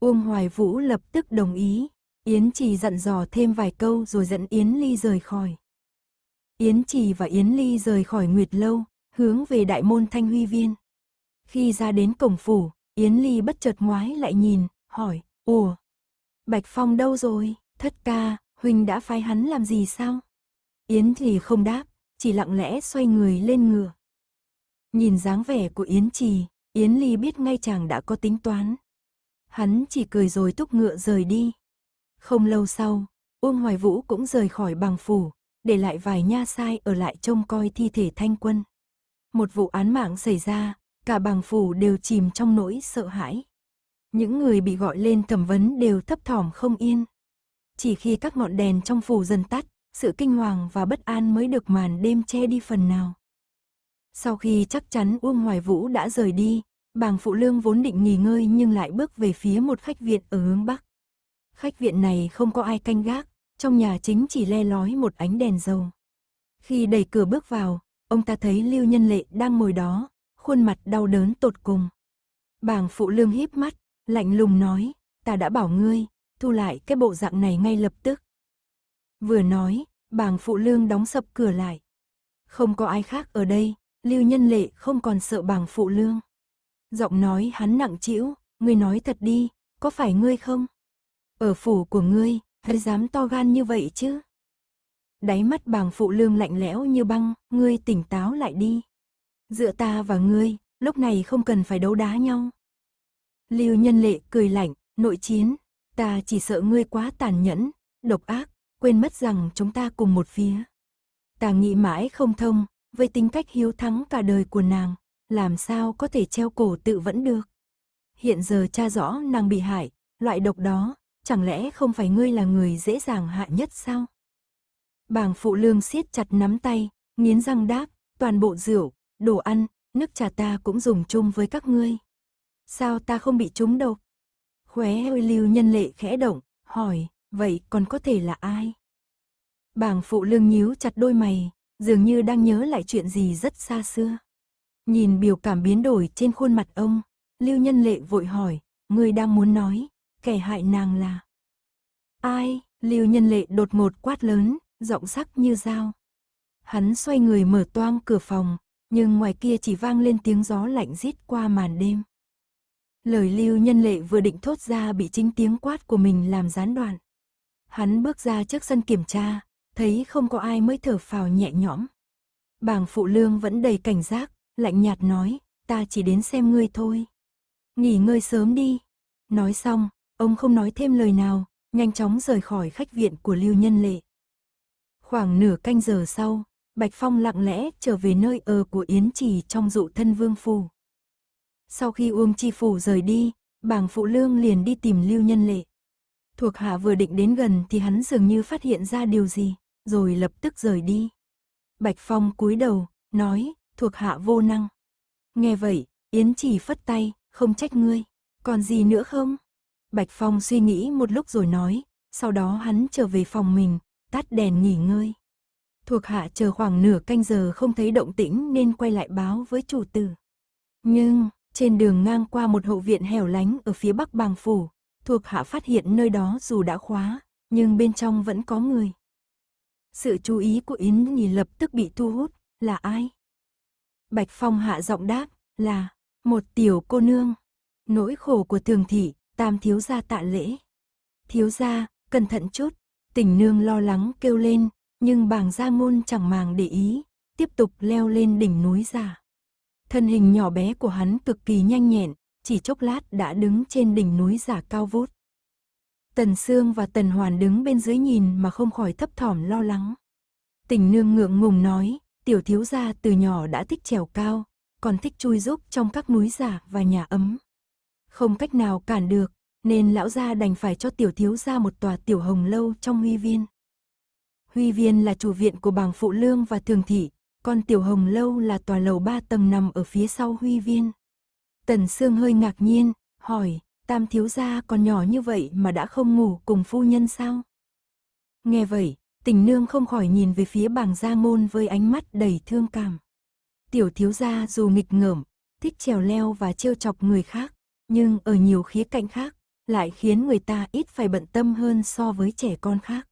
Uông Hoài Vũ lập tức đồng ý. Yến Trì dặn dò thêm vài câu rồi dẫn Yến Ly rời khỏi. Yến Trì và Yến Ly rời khỏi Nguyệt Lâu, hướng về đại môn Thanh Huy Viên. Khi ra đến cổng phủ, Yến Ly bất chợt ngoái lại nhìn, hỏi, Ủa, Bạch Phong đâu rồi, thất ca, Huynh đã phái hắn làm gì sao? Yến Trì không đáp, chỉ lặng lẽ xoay người lên ngựa. Nhìn dáng vẻ của Yến Trì, Yến Ly biết ngay chàng đã có tính toán, hắn chỉ cười rồi thúc ngựa rời đi. Không lâu sau, Uông Hoài Vũ cũng rời khỏi bằng phủ, để lại vài nha sai ở lại trông coi thi thể thanh quân. Một vụ án mạng xảy ra, cả bằng phủ đều chìm trong nỗi sợ hãi. Những người bị gọi lên thẩm vấn đều thấp thỏm không yên. Chỉ khi các ngọn đèn trong phủ dần tắt, sự kinh hoàng và bất an mới được màn đêm che đi phần nào. Sau khi chắc chắn Uông Hoài Vũ đã rời đi, Bàng Phụ Lương vốn định nghỉ ngơi nhưng lại bước về phía một khách viện ở hướng Bắc. Khách viện này không có ai canh gác, trong nhà chính chỉ le lói một ánh đèn dầu. Khi đẩy cửa bước vào, ông ta thấy Lưu Nhân Lệ đang ngồi đó, khuôn mặt đau đớn tột cùng. Bàng Phụ Lương híp mắt, lạnh lùng nói, ta đã bảo ngươi, thu lại cái bộ dạng này ngay lập tức. Vừa nói, bàng Phụ Lương đóng sập cửa lại. Không có ai khác ở đây, Lưu Nhân Lệ không còn sợ bàng Phụ Lương. Giọng nói hắn nặng trĩu, ngươi nói thật đi, có phải ngươi không? Ở phủ của ngươi, hắn dám to gan như vậy chứ? Đáy mắt bàng phụ lương lạnh lẽo như băng, ngươi tỉnh táo lại đi. Giữa ta và ngươi, lúc này không cần phải đấu đá nhau. Lưu nhân lệ cười lạnh, nội chiến, ta chỉ sợ ngươi quá tàn nhẫn, độc ác, quên mất rằng chúng ta cùng một phía. Ta nghĩ mãi không thông, với tính cách hiếu thắng cả đời của nàng, làm sao có thể treo cổ tự vẫn được. Hiện giờ cha rõ nàng bị hại, loại độc đó, chẳng lẽ không phải ngươi là người dễ dàng hại nhất sao? Bàng phụ lương siết chặt nắm tay, nghiến răng đáp, toàn bộ rượu, đồ ăn, nước trà ta cũng dùng chung với các ngươi. Sao ta không bị trúng độc? Khóe hơi lưu nhân lệ khẽ động, hỏi, vậy còn có thể là ai? Bàng phụ lương nhíu chặt đôi mày, dường như đang nhớ lại chuyện gì rất xa xưa. Nhìn biểu cảm biến đổi trên khuôn mặt ông, Lưu Nhân Lệ vội hỏi, người đang muốn nói, kẻ hại nàng là... Ai? Lưu Nhân Lệ đột ngột quát lớn, giọng sắc như dao. Hắn xoay người mở toang cửa phòng, nhưng ngoài kia chỉ vang lên tiếng gió lạnh rít qua màn đêm. Lời Lưu Nhân Lệ vừa định thốt ra bị chính tiếng quát của mình làm gián đoạn. Hắn bước ra trước sân kiểm tra, thấy không có ai mới thở phào nhẹ nhõm. Bàng phụ lương vẫn đầy cảnh giác, lạnh nhạt nói, ta chỉ đến xem ngươi thôi. Nghỉ ngơi sớm đi. Nói xong, ông không nói thêm lời nào, nhanh chóng rời khỏi khách viện của Lưu Nhân Lệ. Khoảng nửa canh giờ sau, Bạch Phong lặng lẽ trở về nơi ở của Yến Trì trong dụ thân vương phủ. Sau khi Uông Chi Phủ rời đi, bảng phụ lương liền đi tìm Lưu Nhân Lệ. Thuộc hạ vừa định đến gần thì hắn dường như phát hiện ra điều gì, rồi lập tức rời đi. Bạch Phong cúi đầu, nói, thuộc hạ vô năng. Nghe vậy, Yến chỉ phất tay, không trách ngươi, còn gì nữa không? Bạch Phong suy nghĩ một lúc rồi nói, sau đó hắn trở về phòng mình, tắt đèn nghỉ ngơi. Thuộc hạ chờ khoảng nửa canh giờ không thấy động tĩnh nên quay lại báo với chủ tử. Nhưng, trên đường ngang qua một hậu viện hẻo lánh ở phía bắc bàng phủ, thuộc hạ phát hiện nơi đó dù đã khóa, nhưng bên trong vẫn có người. Sự chú ý của Yến Nhi lập tức bị thu hút, là ai? Bạch Phong hạ giọng đáp, là, một tiểu cô nương. Nỗi khổ của tường thị, tam thiếu gia tạ lễ. Thiếu gia, cẩn thận chút, tình nương lo lắng kêu lên, nhưng bàng gia ngôn chẳng màng để ý, tiếp tục leo lên đỉnh núi giả. Thân hình nhỏ bé của hắn cực kỳ nhanh nhẹn, chỉ chốc lát đã đứng trên đỉnh núi giả cao vút. Tần Sương và Tần Hoàn đứng bên dưới nhìn mà không khỏi thấp thỏm lo lắng. Tình nương ngượng ngùng nói, tiểu thiếu gia từ nhỏ đã thích trèo cao, còn thích chui rúc trong các núi giả và nhà ấm. Không cách nào cản được, nên lão gia đành phải cho tiểu thiếu gia một tòa tiểu hồng lâu trong huy viên. Huy viên là chủ viện của bàng phụ lương và thường thị, còn tiểu hồng lâu là tòa lầu ba tầng nằm ở phía sau huy viên. Tần Sương hơi ngạc nhiên, hỏi, tam thiếu gia còn nhỏ như vậy mà đã không ngủ cùng phu nhân sao? Nghe vậy, tình nương không khỏi nhìn về phía bàng gia môn với ánh mắt đầy thương cảm. Tiểu thiếu gia dù nghịch ngợm, thích trèo leo và trêu chọc người khác, nhưng ở nhiều khía cạnh khác, lại khiến người ta ít phải bận tâm hơn so với trẻ con khác.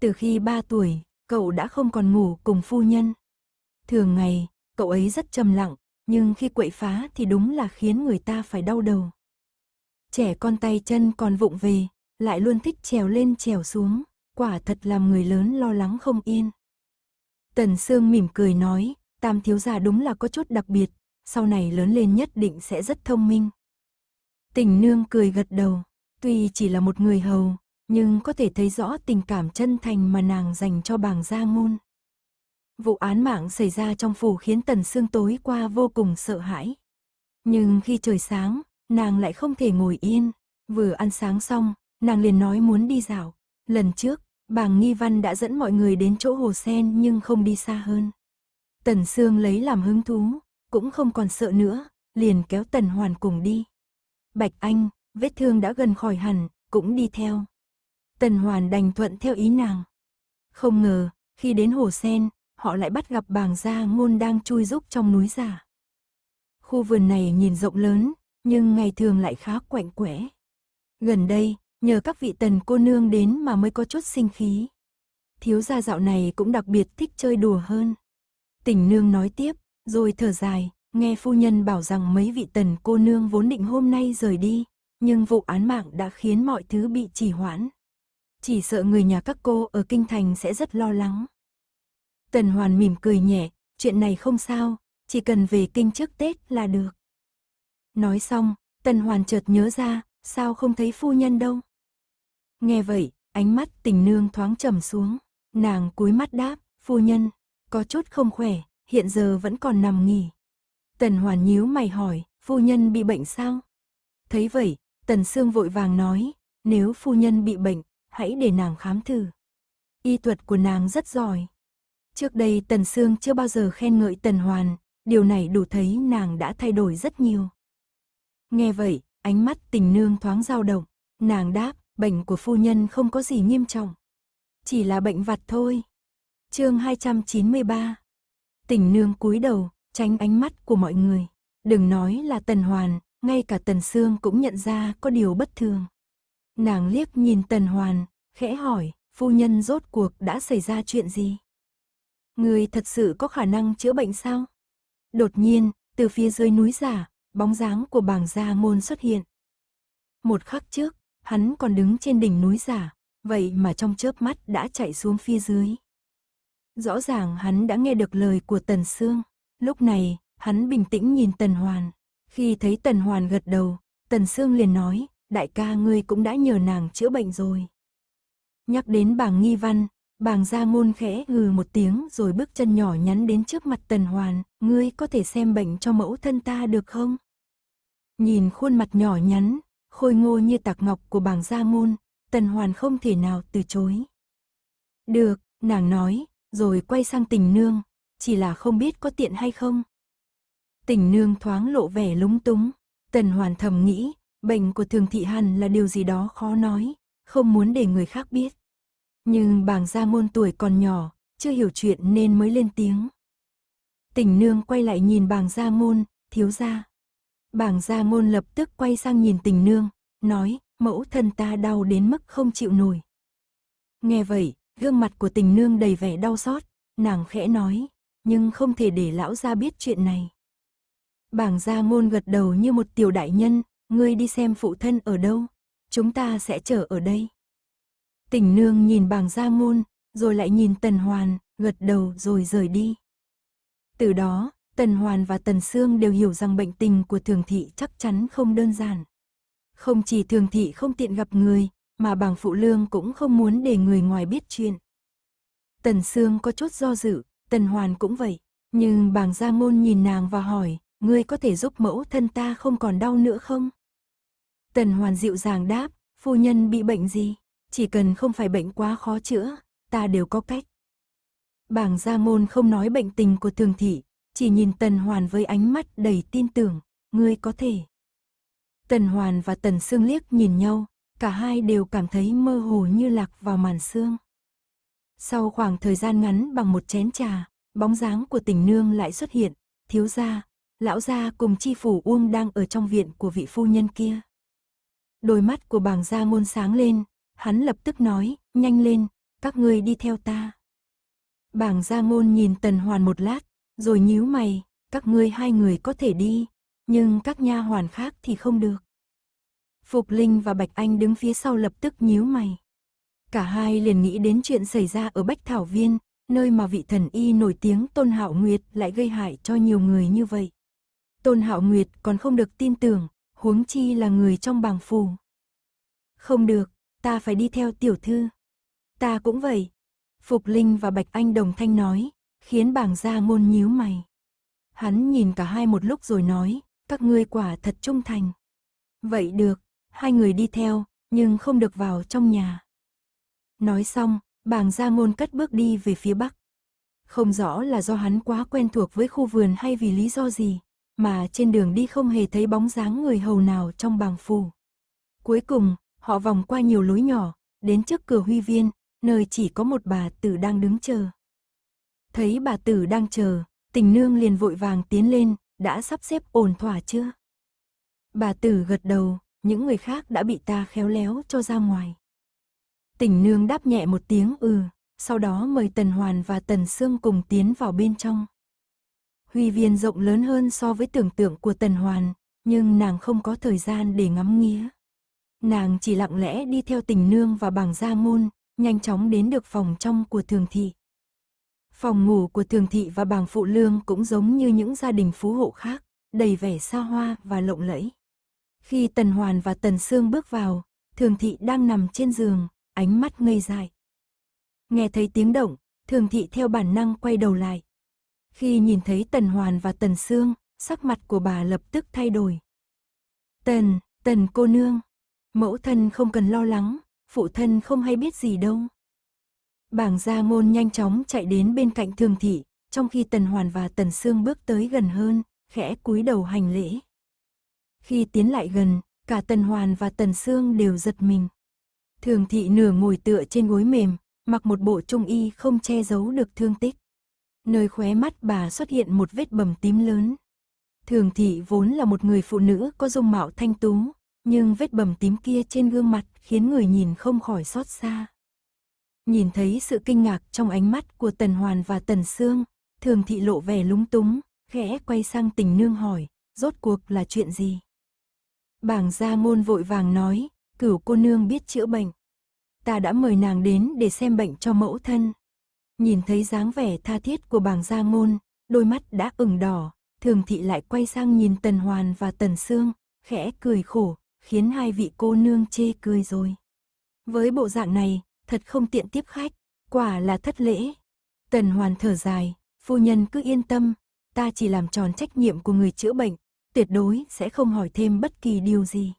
Từ khi 3 tuổi, cậu đã không còn ngủ cùng phu nhân. Thường ngày, cậu ấy rất trầm lặng, nhưng khi quậy phá thì đúng là khiến người ta phải đau đầu. Trẻ con tay chân còn vụng về, lại luôn thích trèo lên trèo xuống, quả thật làm người lớn lo lắng không yên. Tần Sương mỉm cười nói, tam thiếu gia đúng là có chút đặc biệt, sau này lớn lên nhất định sẽ rất thông minh. Tình nương cười gật đầu, tuy chỉ là một người hầu, nhưng có thể thấy rõ tình cảm chân thành mà nàng dành cho bàng gia ngôn. Vụ án mạng xảy ra trong phủ khiến Tần Sương tối qua vô cùng sợ hãi. Nhưng khi trời sáng, nàng lại không thể ngồi yên. Vừa ăn sáng xong, nàng liền nói muốn đi dạo. Lần trước, Bàng Nghi Văn đã dẫn mọi người đến chỗ hồ sen nhưng không đi xa hơn. Tần Sương lấy làm hứng thú, cũng không còn sợ nữa, liền kéo Tần Hoàn cùng đi. Bạch Anh, vết thương đã gần khỏi hẳn, cũng đi theo. Tần Hoàn đành thuận theo ý nàng. Không ngờ, khi đến hồ sen, họ lại bắt gặp bàng gia ngôn đang chui rúc trong núi giả. Khu vườn này nhìn rộng lớn, nhưng ngày thường lại khá quạnh quẽ. Gần đây, Nhờ các vị tần cô nương đến mà mới có chút sinh khí. Thiếu gia dạo này cũng đặc biệt thích chơi đùa hơn. Tỉnh nương nói tiếp, rồi thở dài, nghe phu nhân bảo rằng mấy vị tần cô nương vốn định hôm nay rời đi, nhưng vụ án mạng đã khiến mọi thứ bị trì hoãn. Chỉ sợ người nhà các cô ở Kinh Thành sẽ rất lo lắng. Tần Hoàn mỉm cười nhẹ, chuyện này không sao, chỉ cần về kinh trước Tết là được. Nói xong, Tần Hoàn chợt nhớ ra, sao không thấy phu nhân đâu? Nghe vậy, ánh mắt tình nương thoáng trầm xuống, nàng cúi mắt đáp, phu nhân, có chút không khỏe, hiện giờ vẫn còn nằm nghỉ. Tần Hoàn nhíu mày hỏi, phu nhân bị bệnh sao? Thấy vậy, Tần xương vội vàng nói, nếu phu nhân bị bệnh, hãy để nàng khám thử. Y thuật của nàng rất giỏi. Trước đây Tần xương chưa bao giờ khen ngợi Tần Hoàn, điều này đủ thấy nàng đã thay đổi rất nhiều. Nghe vậy, ánh mắt tình nương thoáng dao động, nàng đáp, bệnh của phu nhân không có gì nghiêm trọng. Chỉ là bệnh vặt thôi. chương 293 Tình nương cúi đầu, tránh ánh mắt của mọi người. Đừng nói là tần hoàn, ngay cả tần xương cũng nhận ra có điều bất thường. Nàng liếc nhìn tần hoàn, khẽ hỏi, phu nhân rốt cuộc đã xảy ra chuyện gì? Người thật sự có khả năng chữa bệnh sao? Đột nhiên, từ phía dưới núi giả, bóng dáng của bảng gia môn xuất hiện. Một khắc trước, hắn còn đứng trên đỉnh núi giả, vậy mà trong chớp mắt đã chạy xuống phía dưới. Rõ ràng hắn đã nghe được lời của Tần Sương, lúc này, hắn bình tĩnh nhìn Tần Hoàn. Khi thấy Tần Hoàn gật đầu, Tần Sương liền nói, đại ca ngươi cũng đã nhờ nàng chữa bệnh rồi. Nhắc đến bảng nghi văn, bảng gia Môn khẽ hừ một tiếng rồi bước chân nhỏ nhắn đến trước mặt Tần Hoàn, ngươi có thể xem bệnh cho mẫu thân ta được không? Nhìn khuôn mặt nhỏ nhắn, khôi ngô như tạc ngọc của bảng gia ngôn, Tần Hoàn không thể nào từ chối. Được, nàng nói, rồi quay sang tình nương, chỉ là không biết có tiện hay không. Tình nương thoáng lộ vẻ lúng túng, Tần Hoàn thầm nghĩ, bệnh của thường thị hẳn là điều gì đó khó nói, không muốn để người khác biết. Nhưng bảng gia ngôn tuổi còn nhỏ, chưa hiểu chuyện nên mới lên tiếng. Tình nương quay lại nhìn bàng gia môn, thiếu gia. Bảng gia ngôn lập tức quay sang nhìn tình nương, nói, mẫu thân ta đau đến mức không chịu nổi. Nghe vậy, gương mặt của tình nương đầy vẻ đau xót, nàng khẽ nói, nhưng không thể để lão gia biết chuyện này. Bảng gia ngôn gật đầu như một tiểu đại nhân, ngươi đi xem phụ thân ở đâu, chúng ta sẽ chờ ở đây. Tình nương nhìn bảng gia ngôn, rồi lại nhìn tần hoàn, gật đầu rồi rời đi. Từ đó, Tần Hoàn và Tần Sương đều hiểu rằng bệnh tình của thường thị chắc chắn không đơn giản. Không chỉ thường thị không tiện gặp người, mà bảng phụ lương cũng không muốn để người ngoài biết chuyện. Tần Sương có chút do dự, Tần Hoàn cũng vậy, nhưng bàng gia ngôn nhìn nàng và hỏi, ngươi có thể giúp mẫu thân ta không còn đau nữa không? Tần Hoàn dịu dàng đáp, phu nhân bị bệnh gì, chỉ cần không phải bệnh quá khó chữa, ta đều có cách. Bàng gia môn không nói bệnh tình của thường thị, chỉ nhìn Tần Hoàn với ánh mắt đầy tin tưởng, ngươi có thể. Tần Hoàn và Tần Sương liếc nhìn nhau, cả hai đều cảm thấy mơ hồ như lạc vào màn sương. Sau khoảng thời gian ngắn bằng một chén trà, bóng dáng của tình nương lại xuất hiện, thiếu gia, lão gia cùng chi phủ Uông đang ở trong viện của vị phu nhân kia. Đôi mắt của bàng gia ngôn sáng lên, hắn lập tức nói, nhanh lên, các ngươi đi theo ta. Bàng gia ngôn nhìn tần hoàn một lát, rồi nhíu mày, các ngươi hai người có thể đi, nhưng các nha hoàn khác thì không được. Phục Linh và Bạch Anh đứng phía sau lập tức nhíu mày. Cả hai liền nghĩ đến chuyện xảy ra ở Bách Thảo Viên, nơi mà vị thần y nổi tiếng Tôn Hạo Nguyệt lại gây hại cho nhiều người như vậy. Tôn Hạo Nguyệt còn không được tin tưởng, huống chi là người trong bàng phù. Không được, ta phải đi theo tiểu thư. Ta cũng vậy. Phục Linh và Bạch Anh đồng thanh nói, khiến bàng gia ngôn nhíu mày. Hắn nhìn cả hai một lúc rồi nói, các ngươi quả thật trung thành. Vậy được, hai người đi theo, nhưng không được vào trong nhà. Nói xong, bàng gia ngôn cất bước đi về phía bắc. Không rõ là do hắn quá quen thuộc với khu vườn hay vì lý do gì, mà trên đường đi không hề thấy bóng dáng người hầu nào trong bàng phù. Cuối cùng, họ vòng qua nhiều lối nhỏ, đến trước cửa huy viên, nơi chỉ có một bà tử đang đứng chờ. Thấy bà tử đang chờ, tình nương liền vội vàng tiến lên, đã sắp xếp ổn thỏa chưa? Bà tử gật đầu, những người khác đã bị ta khéo léo cho ra ngoài. Tình nương đáp nhẹ một tiếng ừ, sau đó mời Tần Hoàn và Tần Sương cùng tiến vào bên trong. Huy viên rộng lớn hơn so với tưởng tượng của Tần Hoàn, nhưng nàng không có thời gian để ngắm nghía. Nàng chỉ lặng lẽ đi theo tình nương và bảng gia môn, nhanh chóng đến được phòng trong của thường thị. Phòng ngủ của thường thị và bàng phụ lương cũng giống như những gia đình phú hộ khác, đầy vẻ xa hoa và lộng lẫy. Khi Tần Hoàn và Tần Sương bước vào, thường thị đang nằm trên giường, ánh mắt ngây dài Nghe thấy tiếng động, thường thị theo bản năng quay đầu lại. Khi nhìn thấy Tần Hoàn và Tần Sương, sắc mặt của bà lập tức thay đổi. Tần, Tần cô nương, mẫu thân không cần lo lắng, phụ thân không hay biết gì đâu. Bảng gia ngôn nhanh chóng chạy đến bên cạnh thường thị, trong khi Tần Hoàn và Tần Sương bước tới gần hơn, khẽ cúi đầu hành lễ. Khi tiến lại gần, cả Tần Hoàn và Tần Sương đều giật mình. Thường thị nửa ngồi tựa trên gối mềm, mặc một bộ trung y không che giấu được thương tích. Nơi khóe mắt bà xuất hiện một vết bầm tím lớn. Thường thị vốn là một người phụ nữ có dung mạo thanh tú, nhưng vết bầm tím kia trên gương mặt khiến người nhìn không khỏi xót xa nhìn thấy sự kinh ngạc trong ánh mắt của Tần Hoàn và Tần Sương, thường thị lộ vẻ lúng túng, khẽ quay sang tình nương hỏi, rốt cuộc là chuyện gì? Bảng gia ngôn vội vàng nói, cửu cô nương biết chữa bệnh. Ta đã mời nàng đến để xem bệnh cho mẫu thân. Nhìn thấy dáng vẻ tha thiết của bảng gia ngôn, đôi mắt đã ửng đỏ, thường thị lại quay sang nhìn Tần Hoàn và Tần Sương, khẽ cười khổ, khiến hai vị cô nương chê cười rồi. Với bộ dạng này, thật không tiện tiếp khách, quả là thất lễ. Tần hoàn thở dài, phu nhân cứ yên tâm, ta chỉ làm tròn trách nhiệm của người chữa bệnh, tuyệt đối sẽ không hỏi thêm bất kỳ điều gì.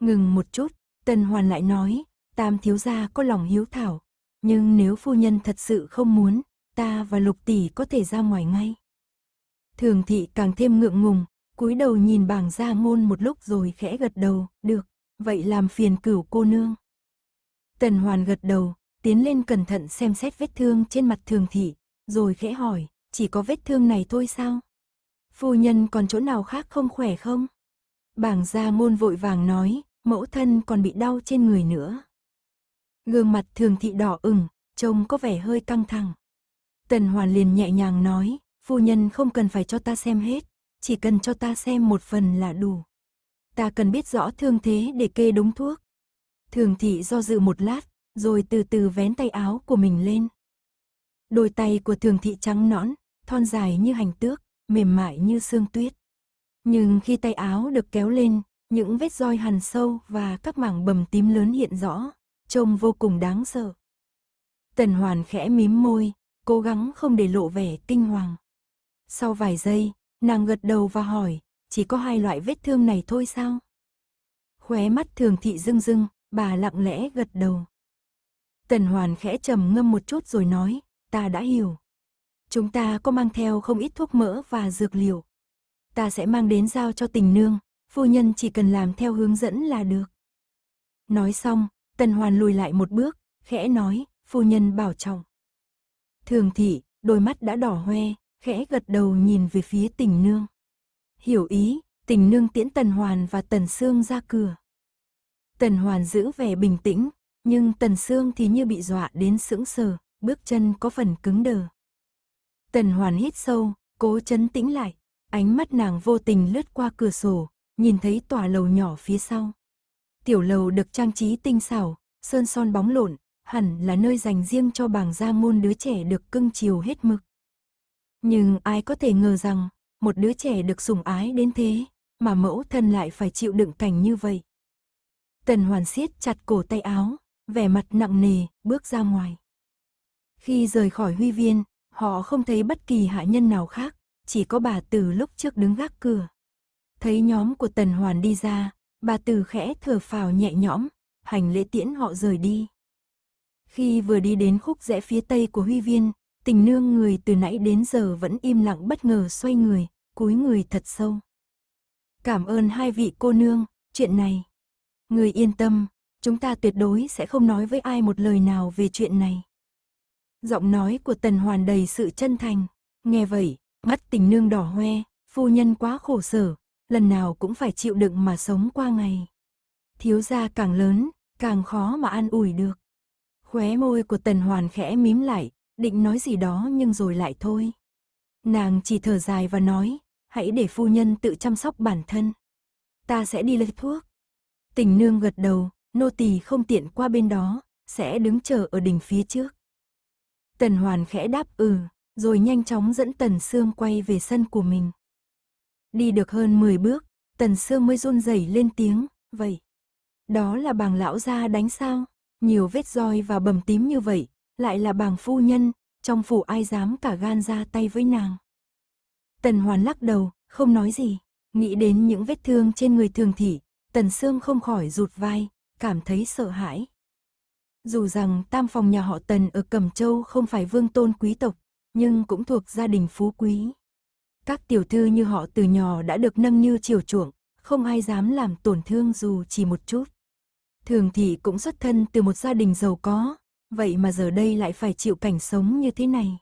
Ngừng một chút, tần hoàn lại nói, tam thiếu gia có lòng hiếu thảo, nhưng nếu phu nhân thật sự không muốn, ta và lục tỷ có thể ra ngoài ngay. Thường thị càng thêm ngượng ngùng, cúi đầu nhìn bảng gia ngôn một lúc rồi khẽ gật đầu, được, vậy làm phiền cửu cô nương. Tần Hoàn gật đầu, tiến lên cẩn thận xem xét vết thương trên mặt thường thị, rồi khẽ hỏi, chỉ có vết thương này thôi sao? Phu nhân còn chỗ nào khác không khỏe không? Bảng gia môn vội vàng nói, mẫu thân còn bị đau trên người nữa. Gương mặt thường thị đỏ ửng, trông có vẻ hơi căng thẳng. Tần Hoàn liền nhẹ nhàng nói, phu nhân không cần phải cho ta xem hết, chỉ cần cho ta xem một phần là đủ. Ta cần biết rõ thương thế để kê đúng thuốc. Thường thị do dự một lát, rồi từ từ vén tay áo của mình lên. Đôi tay của thường thị trắng nõn, thon dài như hành tước, mềm mại như sương tuyết. Nhưng khi tay áo được kéo lên, những vết roi hằn sâu và các mảng bầm tím lớn hiện rõ, trông vô cùng đáng sợ. Tần Hoàn khẽ mím môi, cố gắng không để lộ vẻ kinh hoàng. Sau vài giây, nàng gật đầu và hỏi, chỉ có hai loại vết thương này thôi sao? Khóe mắt thường thị rưng rưng, Bà lặng lẽ gật đầu. Tần Hoàn khẽ trầm ngâm một chút rồi nói, ta đã hiểu. Chúng ta có mang theo không ít thuốc mỡ và dược liệu. Ta sẽ mang đến giao cho tình nương, phu nhân chỉ cần làm theo hướng dẫn là được. Nói xong, Tần Hoàn lùi lại một bước, khẽ nói, phu nhân bảo trọng. Thường thị, đôi mắt đã đỏ hoe, khẽ gật đầu nhìn về phía tình nương. Hiểu ý, tình nương tiễn Tần Hoàn và Tần Sương ra cửa. Tần Hoàn giữ vẻ bình tĩnh, nhưng Tần Sương thì như bị dọa đến sững sờ, bước chân có phần cứng đờ. Tần Hoàn hít sâu, cố chấn tĩnh lại, ánh mắt nàng vô tình lướt qua cửa sổ, nhìn thấy tòa lầu nhỏ phía sau. Tiểu lầu được trang trí tinh xảo, sơn son bóng lộn, hẳn là nơi dành riêng cho bảng gia môn đứa trẻ được cưng chiều hết mực. Nhưng ai có thể ngờ rằng, một đứa trẻ được sủng ái đến thế, mà mẫu thân lại phải chịu đựng cảnh như vậy. Tần Hoàn siết chặt cổ tay áo, vẻ mặt nặng nề, bước ra ngoài. Khi rời khỏi huy viên, họ không thấy bất kỳ hạ nhân nào khác, chỉ có bà Từ lúc trước đứng gác cửa. Thấy nhóm của Tần Hoàn đi ra, bà Từ khẽ thở phào nhẹ nhõm, hành lễ tiễn họ rời đi. Khi vừa đi đến khúc rẽ phía tây của huy viên, tình nương người từ nãy đến giờ vẫn im lặng bất ngờ xoay người, cúi người thật sâu. Cảm ơn hai vị cô nương, chuyện này. Người yên tâm, chúng ta tuyệt đối sẽ không nói với ai một lời nào về chuyện này. Giọng nói của Tần Hoàn đầy sự chân thành. Nghe vậy, mắt tình nương đỏ hoe, phu nhân quá khổ sở, lần nào cũng phải chịu đựng mà sống qua ngày. Thiếu gia càng lớn, càng khó mà an ủi được. Khóe môi của Tần Hoàn khẽ mím lại, định nói gì đó nhưng rồi lại thôi. Nàng chỉ thở dài và nói, hãy để phu nhân tự chăm sóc bản thân. Ta sẽ đi lấy thuốc. Tình nương gật đầu, nô tỳ không tiện qua bên đó, sẽ đứng chờ ở đỉnh phía trước. Tần Hoàn khẽ đáp ừ, rồi nhanh chóng dẫn Tần Sương quay về sân của mình. Đi được hơn 10 bước, Tần Sương mới run rẩy lên tiếng, vậy. Đó là bàng lão gia đánh sao, nhiều vết roi và bầm tím như vậy, lại là bàng phu nhân, trong phủ ai dám cả gan ra tay với nàng. Tần Hoàn lắc đầu, không nói gì, nghĩ đến những vết thương trên người thường thị, Tần Sương không khỏi rụt vai, cảm thấy sợ hãi. Dù rằng tam phòng nhà họ Tần ở Cẩm Châu không phải vương tôn quý tộc, nhưng cũng thuộc gia đình phú quý. Các tiểu thư như họ từ nhỏ đã được nâng như chiều chuộng, không ai dám làm tổn thương dù chỉ một chút. Thường thì cũng xuất thân từ một gia đình giàu có, vậy mà giờ đây lại phải chịu cảnh sống như thế này.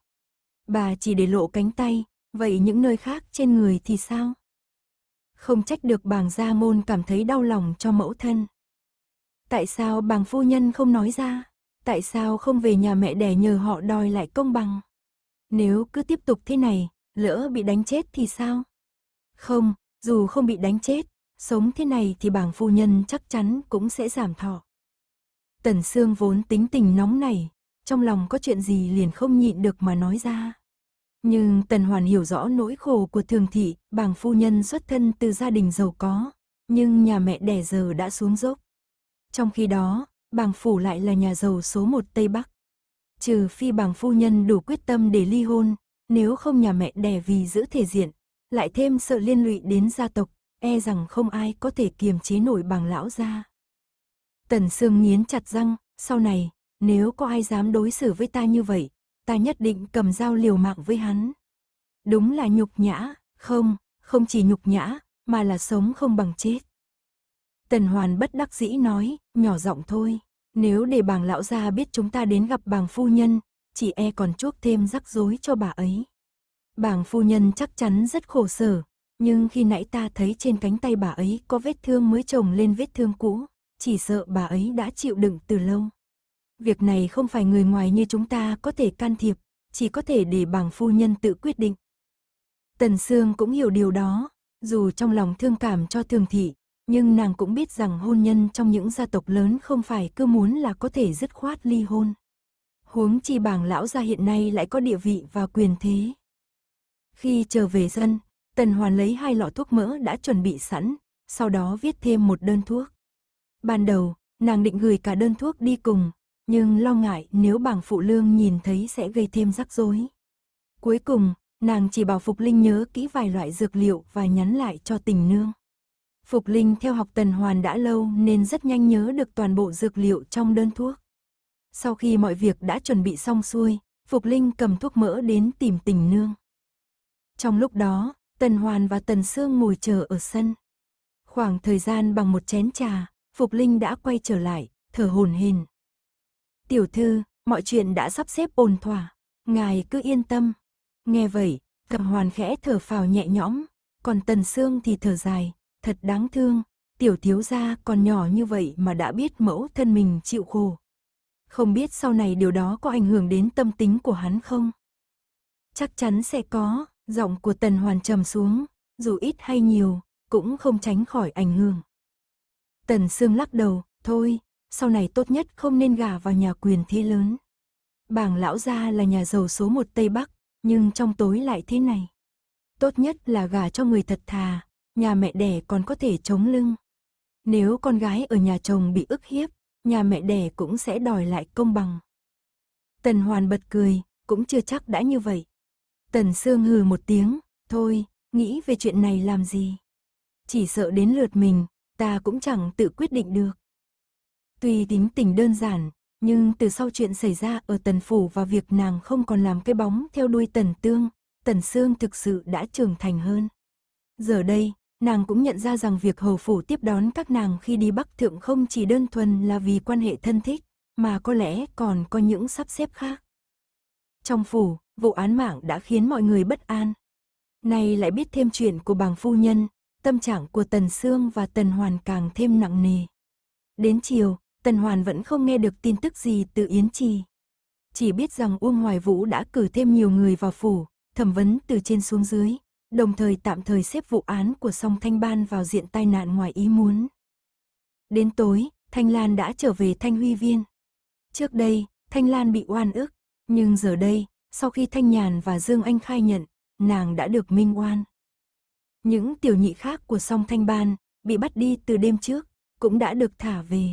Bà chỉ để lộ cánh tay, vậy những nơi khác trên người thì sao? Không trách được bàng gia môn cảm thấy đau lòng cho mẫu thân. Tại sao bàng phu nhân không nói ra? Tại sao không về nhà mẹ đẻ nhờ họ đòi lại công bằng? Nếu cứ tiếp tục thế này, lỡ bị đánh chết thì sao? Không, dù không bị đánh chết, sống thế này thì Bàng phu nhân chắc chắn cũng sẽ giảm thọ. Tần Sương vốn tính tình nóng nảy, trong lòng có chuyện gì liền không nhịn được mà nói ra. Nhưng Tần Hoàn hiểu rõ nỗi khổ của thường thị, bàng phu nhân xuất thân từ gia đình giàu có, nhưng nhà mẹ đẻ giờ đã xuống dốc. Trong khi đó, bàng phủ lại là nhà giàu số một Tây Bắc. Trừ phi bàng phu nhân đủ quyết tâm để ly hôn, nếu không nhà mẹ đẻ vì giữ thể diện, lại thêm sợ liên lụy đến gia tộc, e rằng không ai có thể kiềm chế nổi bàng lão gia. Tần Sương nghiến chặt răng, sau này, nếu có ai dám đối xử với ta như vậy, ta nhất định cầm dao liều mạng với hắn. Đúng là nhục nhã, không, không chỉ nhục nhã, mà là sống không bằng chết. Tần Hoàn bất đắc dĩ nói, nhỏ giọng thôi, nếu để bàng lão gia biết chúng ta đến gặp bàng phu nhân, chỉ e còn chuốc thêm rắc rối cho bà ấy. Bàng phu nhân chắc chắn rất khổ sở, nhưng khi nãy ta thấy trên cánh tay bà ấy có vết thương mới chồng lên vết thương cũ, chỉ sợ bà ấy đã chịu đựng từ lâu việc này không phải người ngoài như chúng ta có thể can thiệp, chỉ có thể để bảng phu nhân tự quyết định. Tần Sương cũng hiểu điều đó, dù trong lòng thương cảm cho thường thị, nhưng nàng cũng biết rằng hôn nhân trong những gia tộc lớn không phải cứ muốn là có thể dứt khoát ly hôn. Huống chi bảng lão gia hiện nay lại có địa vị và quyền thế. Khi trở về dân, Tần Hoàn lấy hai lọ thuốc mỡ đã chuẩn bị sẵn, sau đó viết thêm một đơn thuốc. Ban đầu, nàng định gửi cả đơn thuốc đi cùng, nhưng lo ngại nếu bảng phụ lương nhìn thấy sẽ gây thêm rắc rối. Cuối cùng, nàng chỉ bảo Phục Linh nhớ kỹ vài loại dược liệu và nhắn lại cho tình nương. Phục Linh theo học tần hoàn đã lâu nên rất nhanh nhớ được toàn bộ dược liệu trong đơn thuốc. Sau khi mọi việc đã chuẩn bị xong xuôi, Phục Linh cầm thuốc mỡ đến tìm tình nương. Trong lúc đó, Tần Hoàn và Tần Sương ngồi chờ ở sân. Khoảng thời gian bằng một chén trà, Phục Linh đã quay trở lại, thở hồn hền, Tiểu thư, mọi chuyện đã sắp xếp ổn thỏa, ngài cứ yên tâm. Nghe vậy, cầm hoàn khẽ thở phào nhẹ nhõm, còn tần xương thì thở dài, thật đáng thương, tiểu thiếu gia còn nhỏ như vậy mà đã biết mẫu thân mình chịu khổ. Không biết sau này điều đó có ảnh hưởng đến tâm tính của hắn không? Chắc chắn sẽ có, giọng của tần hoàn trầm xuống, dù ít hay nhiều, cũng không tránh khỏi ảnh hưởng. Tần Sương lắc đầu, thôi, sau này tốt nhất không nên gả vào nhà quyền thế lớn. Bảng lão gia là nhà giàu số một Tây Bắc, nhưng trong tối lại thế này. Tốt nhất là gả cho người thật thà, nhà mẹ đẻ còn có thể chống lưng. Nếu con gái ở nhà chồng bị ức hiếp, nhà mẹ đẻ cũng sẽ đòi lại công bằng. Tần Hoàn bật cười, cũng chưa chắc đã như vậy. Tần Sương hừ một tiếng, thôi, nghĩ về chuyện này làm gì. Chỉ sợ đến lượt mình, ta cũng chẳng tự quyết định được. Tuy tính tình đơn giản, nhưng từ sau chuyện xảy ra ở Tần Phủ và việc nàng không còn làm cái bóng theo đuôi Tần Tương, Tần Sương thực sự đã trưởng thành hơn. Giờ đây, nàng cũng nhận ra rằng việc Hầu Phủ tiếp đón các nàng khi đi Bắc Thượng không chỉ đơn thuần là vì quan hệ thân thích, mà có lẽ còn có những sắp xếp khác. Trong Phủ, vụ án mạng đã khiến mọi người bất an. Nay lại biết thêm chuyện của bàng phu nhân, tâm trạng của Tần Sương và Tần Hoàn càng thêm nặng nề. Đến chiều, Tần Hoàn vẫn không nghe được tin tức gì từ Yến Trì. Chỉ biết rằng Uông Hoài Vũ đã cử thêm nhiều người vào phủ, thẩm vấn từ trên xuống dưới, đồng thời tạm thời xếp vụ án của song Thanh Ban vào diện tai nạn ngoài ý muốn. Đến tối, Thanh Lan đã trở về Thanh Huy Viên. Trước đây, Thanh Lan bị oan ức, nhưng giờ đây, sau khi Thanh Nhàn và Dương Anh khai nhận, nàng đã được minh oan. Những tiểu nhị khác của song Thanh Ban bị bắt đi từ đêm trước, cũng đã được thả về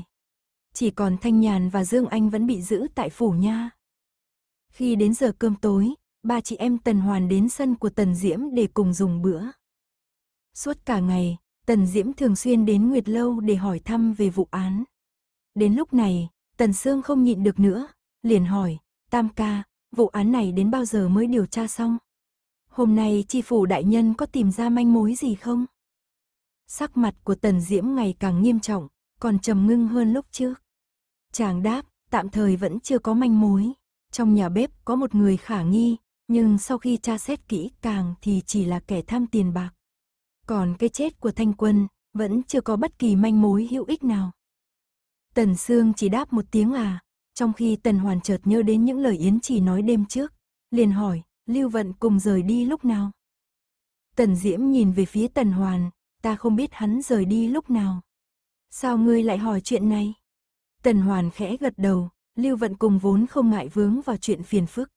chỉ còn Thanh Nhàn và Dương Anh vẫn bị giữ tại phủ nha. Khi đến giờ cơm tối, ba chị em Tần Hoàn đến sân của Tần Diễm để cùng dùng bữa. Suốt cả ngày, Tần Diễm thường xuyên đến Nguyệt Lâu để hỏi thăm về vụ án. Đến lúc này, Tần Sương không nhịn được nữa, liền hỏi, Tam ca, vụ án này đến bao giờ mới điều tra xong? Hôm nay chi phủ đại nhân có tìm ra manh mối gì không? Sắc mặt của Tần Diễm ngày càng nghiêm trọng, còn trầm ngưng hơn lúc trước. Chàng đáp, tạm thời vẫn chưa có manh mối. Trong nhà bếp có một người khả nghi, nhưng sau khi tra xét kỹ càng thì chỉ là kẻ tham tiền bạc. Còn cái chết của Thanh Quân vẫn chưa có bất kỳ manh mối hữu ích nào. Tần Sương chỉ đáp một tiếng à, trong khi Tần Hoàn chợt nhớ đến những lời Yến chỉ nói đêm trước, liền hỏi, Lưu Vận cùng rời đi lúc nào? Tần Diễm nhìn về phía Tần Hoàn, ta không biết hắn rời đi lúc nào. Sao ngươi lại hỏi chuyện này? Tần Hoàn khẽ gật đầu, Lưu Vận cùng vốn không ngại vướng vào chuyện phiền phức.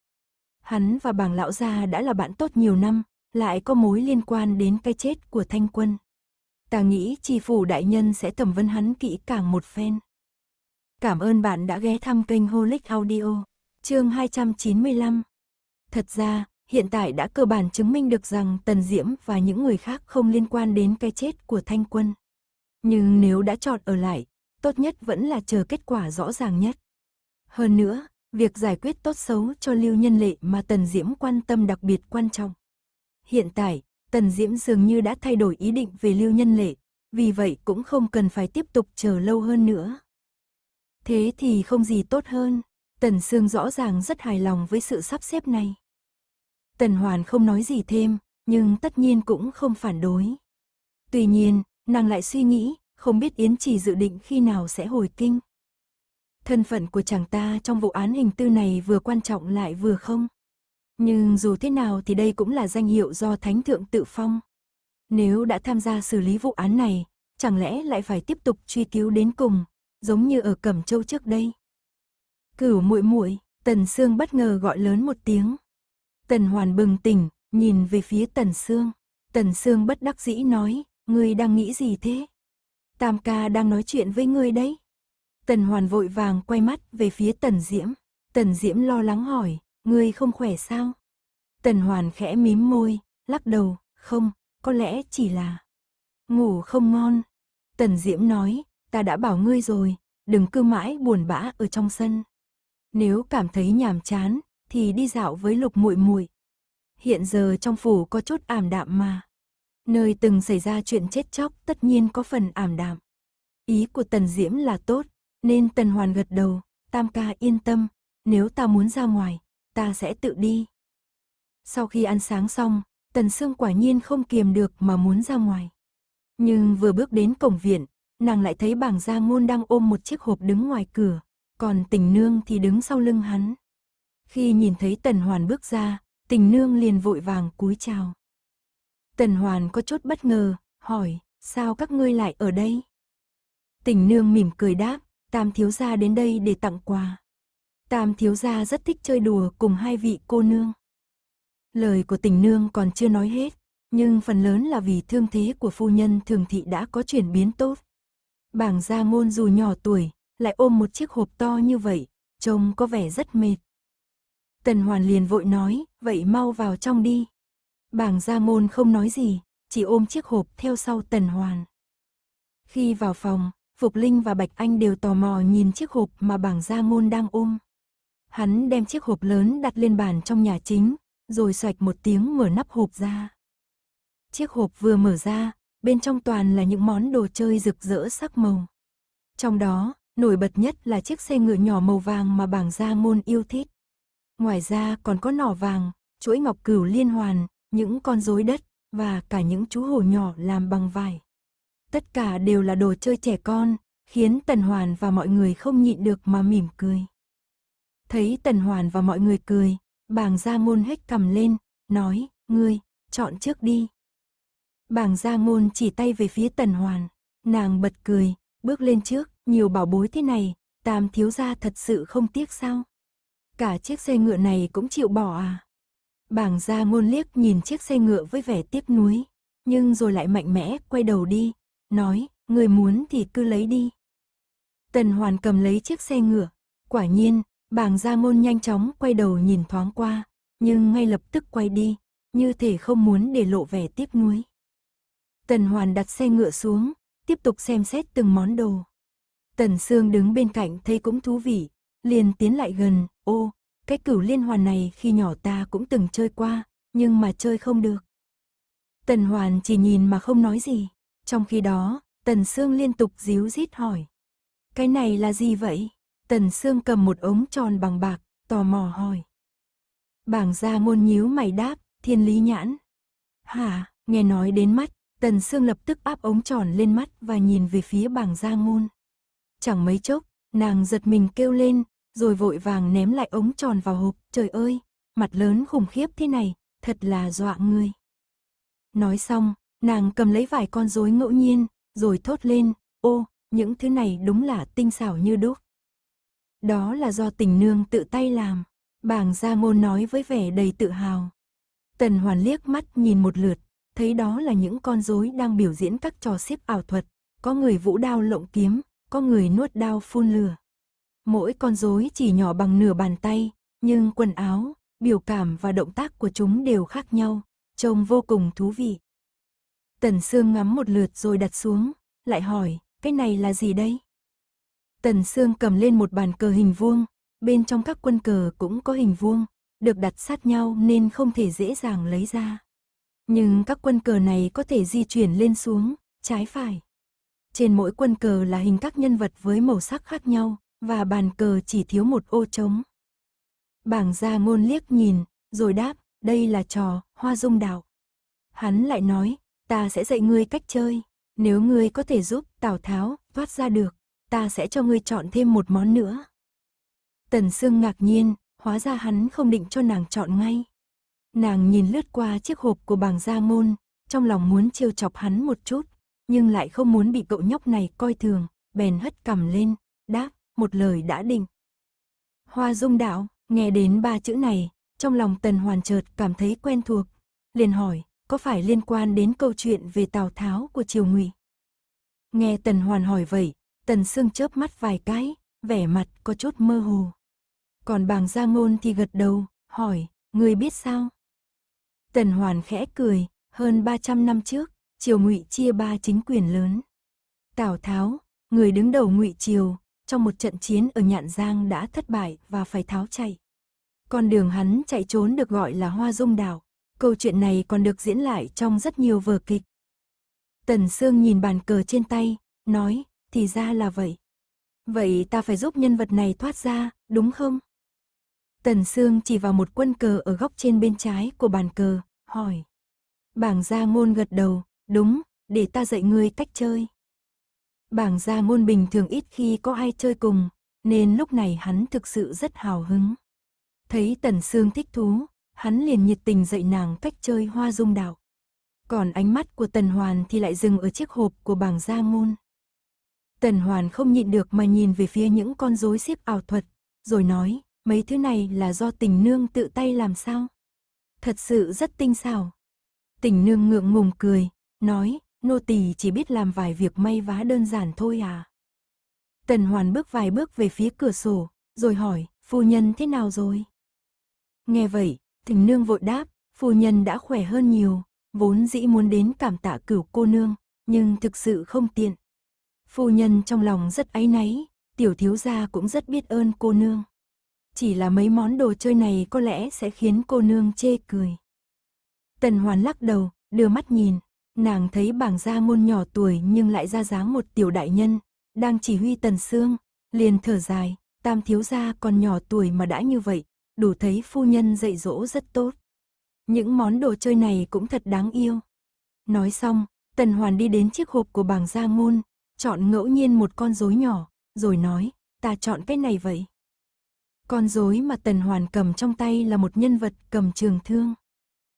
Hắn và bàng lão gia đã là bạn tốt nhiều năm, lại có mối liên quan đến cái chết của thanh quân. Ta nghĩ tri phủ đại nhân sẽ thẩm vấn hắn kỹ càng một phen. Cảm ơn bạn đã ghé thăm kênh Holic Audio, chương 295. Thật ra, hiện tại đã cơ bản chứng minh được rằng Tần Diễm và những người khác không liên quan đến cái chết của Thanh Quân. Nhưng nếu đã chọn ở lại, tốt nhất vẫn là chờ kết quả rõ ràng nhất. Hơn nữa, việc giải quyết tốt xấu cho lưu nhân lệ mà Tần Diễm quan tâm đặc biệt quan trọng. Hiện tại, Tần Diễm dường như đã thay đổi ý định về lưu nhân lệ, vì vậy cũng không cần phải tiếp tục chờ lâu hơn nữa. Thế thì không gì tốt hơn, Tần Sương rõ ràng rất hài lòng với sự sắp xếp này. Tần Hoàn không nói gì thêm, nhưng tất nhiên cũng không phản đối. Tuy nhiên, nàng lại suy nghĩ, không biết Yến Trì dự định khi nào sẽ hồi kinh. Thân phận của chàng ta trong vụ án hình tư này vừa quan trọng lại vừa không. Nhưng dù thế nào thì đây cũng là danh hiệu do Thánh Thượng tự phong. Nếu đã tham gia xử lý vụ án này, chẳng lẽ lại phải tiếp tục truy cứu đến cùng, giống như ở Cẩm Châu trước đây. Cửu muội muội, Tần Sương bất ngờ gọi lớn một tiếng. Tần Hoàn bừng tỉnh, nhìn về phía Tần Sương. Tần Sương bất đắc dĩ nói, ngươi đang nghĩ gì thế? Tam ca đang nói chuyện với ngươi đấy. Tần Hoàn vội vàng quay mắt về phía Tần Diễm. Tần Diễm lo lắng hỏi, ngươi không khỏe sao? Tần Hoàn khẽ mím môi, lắc đầu, không, có lẽ chỉ là ngủ không ngon. Tần Diễm nói, ta đã bảo ngươi rồi, đừng cứ mãi buồn bã ở trong sân. Nếu cảm thấy nhàm chán, thì đi dạo với lục muội muội. Hiện giờ trong phủ có chút ảm đạm mà. Nơi từng xảy ra chuyện chết chóc tất nhiên có phần ảm đạm. Ý của Tần Diễm là tốt, nên Tần Hoàn gật đầu, Tam ca yên tâm, nếu ta muốn ra ngoài, ta sẽ tự đi. Sau khi ăn sáng xong, Tần Sương quả nhiên không kiềm được mà muốn ra ngoài. Nhưng vừa bước đến cổng viện, nàng lại thấy bảng gia ngôn đang ôm một chiếc hộp đứng ngoài cửa, còn tình nương thì đứng sau lưng hắn. Khi nhìn thấy Tần Hoàn bước ra, tình nương liền vội vàng cúi chào. Tần Hoàn có chút bất ngờ, hỏi, sao các ngươi lại ở đây? Tình nương mỉm cười đáp, Tam thiếu gia đến đây để tặng quà. Tam thiếu gia rất thích chơi đùa cùng hai vị cô nương. Lời của tình nương còn chưa nói hết, nhưng phần lớn là vì thương thế của phu nhân thường thị đã có chuyển biến tốt. Bảng gia ngôn dù nhỏ tuổi, lại ôm một chiếc hộp to như vậy, trông có vẻ rất mệt. Tần Hoàn liền vội nói, vậy mau vào trong đi, Bảng Gia Môn không nói gì, chỉ ôm chiếc hộp theo sau Tần Hoàn. Khi vào phòng, Phục Linh và Bạch Anh đều tò mò nhìn chiếc hộp mà bảng Gia Môn đang ôm. Hắn đem chiếc hộp lớn đặt lên bàn trong nhà chính, rồi xoạch một tiếng mở nắp hộp ra. Chiếc hộp vừa mở ra, bên trong toàn là những món đồ chơi rực rỡ sắc màu. Trong đó, nổi bật nhất là chiếc xe ngựa nhỏ màu vàng mà bảng Gia Môn yêu thích. Ngoài ra còn có nỏ vàng, chuỗi ngọc cửu liên hoàn, những con rối đất và cả những chú hổ nhỏ làm bằng vải. Tất cả đều là đồ chơi trẻ con, khiến Tần Hoàn và mọi người không nhịn được mà mỉm cười. Thấy Tần Hoàn và mọi người cười, bàng gia ngôn hết cầm lên, nói, ngươi, chọn trước đi. Bàng gia ngôn chỉ tay về phía Tần Hoàn, nàng bật cười, bước lên trước, nhiều bảo bối thế này, tam thiếu gia thật sự không tiếc sao? Cả chiếc xe ngựa này cũng chịu bỏ à? Bàng ra ngôn liếc nhìn chiếc xe ngựa với vẻ tiếc nuối, nhưng rồi lại mạnh mẽ quay đầu đi, nói, người muốn thì cứ lấy đi. Tần Hoàn cầm lấy chiếc xe ngựa, quả nhiên, bàng ra ngôn nhanh chóng quay đầu nhìn thoáng qua, nhưng ngay lập tức quay đi, như thể không muốn để lộ vẻ tiếc nuối. Tần Hoàn đặt xe ngựa xuống, tiếp tục xem xét từng món đồ. Tần Sương đứng bên cạnh thấy cũng thú vị, liền tiến lại gần, ô, cái cửu liên hoàn này khi nhỏ ta cũng từng chơi qua, nhưng mà chơi không được. Tần Hoàn chỉ nhìn mà không nói gì. Trong khi đó, Tần Sương liên tục díu dít hỏi. Cái này là gì vậy? Tần Sương cầm một ống tròn bằng bạc, tò mò hỏi. Bảng gia ngôn nhíu mày đáp, thiên lý nhãn. Hả, nghe nói đến mắt, Tần Sương lập tức áp ống tròn lên mắt và nhìn về phía bảng gia ngôn. Chẳng mấy chốc, nàng giật mình kêu lên, rồi vội vàng ném lại ống tròn vào hộp, trời ơi, mặt lớn khủng khiếp thế này, thật là dọa người. Nói xong, nàng cầm lấy vài con rối ngẫu nhiên, rồi thốt lên, ô, những thứ này đúng là tinh xảo như đúc. Đó là do tình nương tự tay làm, bảng gia ngôn nói với vẻ đầy tự hào. Tần hoàn liếc mắt nhìn một lượt, thấy đó là những con rối đang biểu diễn các trò xếp ảo thuật, có người vũ đao lộng kiếm, có người nuốt đao phun lửa mỗi con rối chỉ nhỏ bằng nửa bàn tay, nhưng quần áo, biểu cảm và động tác của chúng đều khác nhau, trông vô cùng thú vị. Tần Sương ngắm một lượt rồi đặt xuống, lại hỏi, cái này là gì đây? Tần Sương cầm lên một bàn cờ hình vuông, bên trong các quân cờ cũng có hình vuông, được đặt sát nhau nên không thể dễ dàng lấy ra. Nhưng các quân cờ này có thể di chuyển lên xuống, trái phải. Trên mỗi quân cờ là hình các nhân vật với màu sắc khác nhau, và bàn cờ chỉ thiếu một ô trống. Bảng gia ngôn liếc nhìn, rồi đáp, đây là trò, hoa dung đạo. Hắn lại nói, ta sẽ dạy ngươi cách chơi, nếu ngươi có thể giúp Tào Tháo thoát ra được, ta sẽ cho ngươi chọn thêm một món nữa. Tần Sương ngạc nhiên, hóa ra hắn không định cho nàng chọn ngay. Nàng nhìn lướt qua chiếc hộp của bảng gia ngôn, trong lòng muốn trêu chọc hắn một chút, nhưng lại không muốn bị cậu nhóc này coi thường, bèn hất cằm lên, đáp, một lời đã định. Hoa dung đạo, nghe đến ba chữ này, trong lòng tần hoàn chợt cảm thấy quen thuộc, liền hỏi, có phải liên quan đến câu chuyện về Tào Tháo của triều ngụy Nghe tần hoàn hỏi vậy, tần sương chớp mắt vài cái, vẻ mặt có chút mơ hồ. Còn bàng gia ngôn thì gật đầu, hỏi, người biết sao? Tần hoàn khẽ cười, hơn 300 năm trước, triều ngụy chia ba chính quyền lớn. Tào Tháo, người đứng đầu ngụy triều, trong một trận chiến ở Nhạn Giang đã thất bại và phải tháo chạy. Con đường hắn chạy trốn được gọi là Hoa Dung Đảo. Câu chuyện này còn được diễn lại trong rất nhiều vở kịch. Tần Sương nhìn bàn cờ trên tay, nói, thì ra là vậy. Vậy ta phải giúp nhân vật này thoát ra, đúng không? Tần Sương chỉ vào một quân cờ ở góc trên bên trái của bàn cờ, hỏi. Bảng gia ngôn gật đầu, đúng, để ta dạy ngươi cách chơi. Bảng Gia Môn bình thường ít khi có ai chơi cùng, nên lúc này hắn thực sự rất hào hứng. Thấy Tần Sương thích thú, hắn liền nhiệt tình dạy nàng cách chơi hoa dung đạo. Còn ánh mắt của Tần Hoàn thì lại dừng ở chiếc hộp của bảng Gia Môn. Tần Hoàn không nhịn được mà nhìn về phía những con rối xếp ảo thuật, rồi nói, mấy thứ này là do tình nương tự tay làm sao? Thật sự rất tinh xảo. Tình nương ngượng ngùng cười, nói, Nô tỳ chỉ biết làm vài việc may vá đơn giản thôi à. Tần Hoàn bước vài bước về phía cửa sổ, rồi hỏi, phu nhân thế nào rồi? Nghe vậy, thỉnh nương vội đáp, phu nhân đã khỏe hơn nhiều, vốn dĩ muốn đến cảm tạ cửu cô nương, nhưng thực sự không tiện. Phu nhân trong lòng rất áy náy, tiểu thiếu gia cũng rất biết ơn cô nương. Chỉ là mấy món đồ chơi này có lẽ sẽ khiến cô nương chê cười. Tần Hoàn lắc đầu, đưa mắt nhìn, Nàng thấy bảng gia ngôn nhỏ tuổi nhưng lại ra dáng một tiểu đại nhân, đang chỉ huy tần xương, liền thở dài, tam thiếu gia còn nhỏ tuổi mà đã như vậy, đủ thấy phu nhân dạy dỗ rất tốt. Những món đồ chơi này cũng thật đáng yêu. Nói xong, tần hoàn đi đến chiếc hộp của bảng gia ngôn chọn ngẫu nhiên một con rối nhỏ, rồi nói, ta chọn cái này vậy. Con rối mà Tần Hoàn cầm trong tay là một nhân vật cầm trường thương.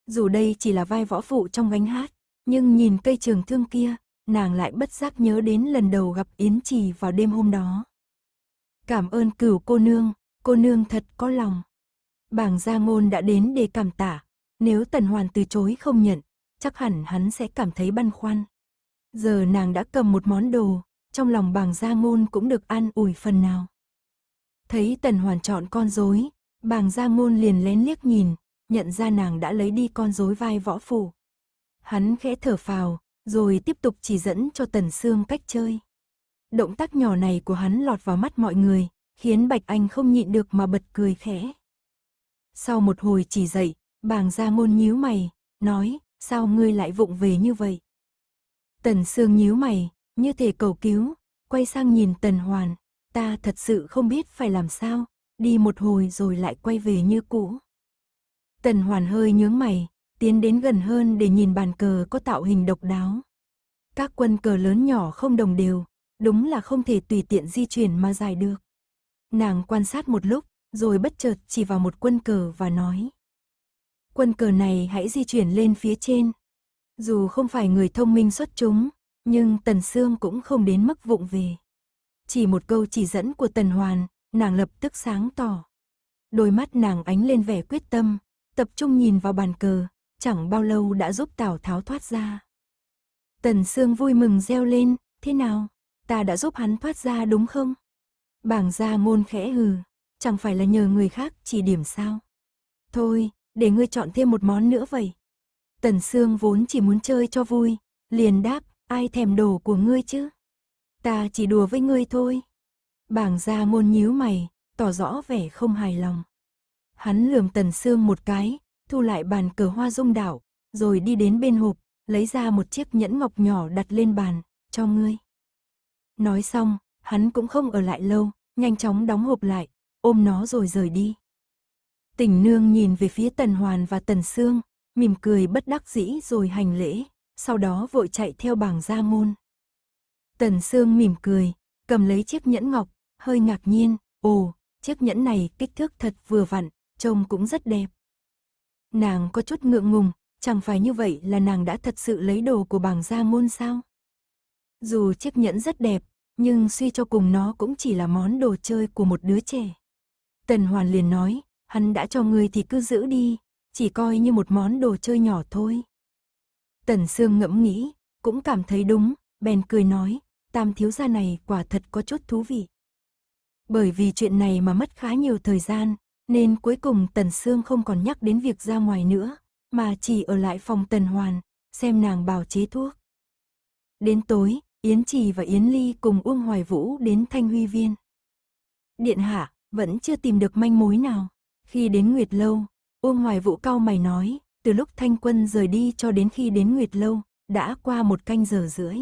Dù đây chỉ là vai võ phụ trong gánh hát, nhưng nhìn cây trường thương kia, nàng lại bất giác nhớ đến lần đầu gặp Yến Trì vào đêm hôm đó. Cảm ơn cửu cô nương, cô nương thật có lòng. bàng gia ngôn đã đến để cảm tả, nếu Tần Hoàn từ chối không nhận, chắc hẳn hắn sẽ cảm thấy băn khoăn. Giờ nàng đã cầm một món đồ, trong lòng bàng gia ngôn cũng được an ủi phần nào. Thấy Tần Hoàn chọn con rối, bàng gia ngôn liền lén liếc nhìn, nhận ra nàng đã lấy đi con rối vai võ phủ. Hắn khẽ thở phào, rồi tiếp tục chỉ dẫn cho Tần Sương cách chơi. Động tác nhỏ này của hắn lọt vào mắt mọi người, khiến Bạch Anh không nhịn được mà bật cười khẽ. Sau một hồi chỉ dậy, bàng ra ngôn nhíu mày, nói, sao ngươi lại vụng về như vậy? Tần Sương nhíu mày, như thể cầu cứu, quay sang nhìn Tần Hoàn, ta thật sự không biết phải làm sao, đi một hồi rồi lại quay về như cũ. Tần Hoàn hơi nhướng mày, tiến đến gần hơn để nhìn bàn cờ có tạo hình độc đáo. Các quân cờ lớn nhỏ không đồng đều, đúng là không thể tùy tiện di chuyển mà giải được. Nàng quan sát một lúc, rồi bất chợt chỉ vào một quân cờ và nói. Quân cờ này hãy di chuyển lên phía trên. Dù không phải người thông minh xuất chúng, nhưng Tần Sương cũng không đến mức vụng về. Chỉ một câu chỉ dẫn của Tần Hoàn, nàng lập tức sáng tỏ. Đôi mắt nàng ánh lên vẻ quyết tâm, tập trung nhìn vào bàn cờ, chẳng bao lâu đã giúp Tào Tháo thoát ra. Tần Sương vui mừng reo lên, thế nào, ta đã giúp hắn thoát ra đúng không? Bảng gia ngôn khẽ hừ, chẳng phải là nhờ người khác chỉ điểm sao? Thôi, để ngươi chọn thêm một món nữa vậy. Tần Sương vốn chỉ muốn chơi cho vui, liền đáp, ai thèm đồ của ngươi chứ? Ta chỉ đùa với ngươi thôi. Bảng gia ngôn nhíu mày, tỏ rõ vẻ không hài lòng. Hắn lườm Tần Sương một cái, thu lại bàn cờ hoa dung đảo, rồi đi đến bên hộp, lấy ra một chiếc nhẫn ngọc nhỏ đặt lên bàn, cho ngươi. Nói xong, hắn cũng không ở lại lâu, nhanh chóng đóng hộp lại, ôm nó rồi rời đi. Tỉnh nương nhìn về phía Tần Hoàn và Tần xương mỉm cười bất đắc dĩ rồi hành lễ, sau đó vội chạy theo bảng gia môn. Tần xương mỉm cười, cầm lấy chiếc nhẫn ngọc, hơi ngạc nhiên, ồ, chiếc nhẫn này kích thước thật vừa vặn, trông cũng rất đẹp nàng có chút ngượng ngùng, chẳng phải như vậy là nàng đã thật sự lấy đồ của bảng gia môn sao? Dù chiếc nhẫn rất đẹp, nhưng suy cho cùng nó cũng chỉ là món đồ chơi của một đứa trẻ. Tần Hoàn liền nói, hắn đã cho người thì cứ giữ đi, chỉ coi như một món đồ chơi nhỏ thôi. Tần Sương ngẫm nghĩ, cũng cảm thấy đúng, bèn cười nói, tam thiếu gia này quả thật có chút thú vị. Bởi vì chuyện này mà mất khá nhiều thời gian, nên cuối cùng Tần Sương không còn nhắc đến việc ra ngoài nữa, mà chỉ ở lại phòng Tần Hoàn, xem nàng bào chế thuốc. Đến tối, Yến Trì và Yến Ly cùng Uông Hoài Vũ đến Thanh Huy Viên. Điện hạ, vẫn chưa tìm được manh mối nào. Khi đến Nguyệt Lâu, Uông Hoài Vũ cao mày nói, từ lúc Thanh Quân rời đi cho đến khi đến Nguyệt Lâu, đã qua một canh giờ rưỡi.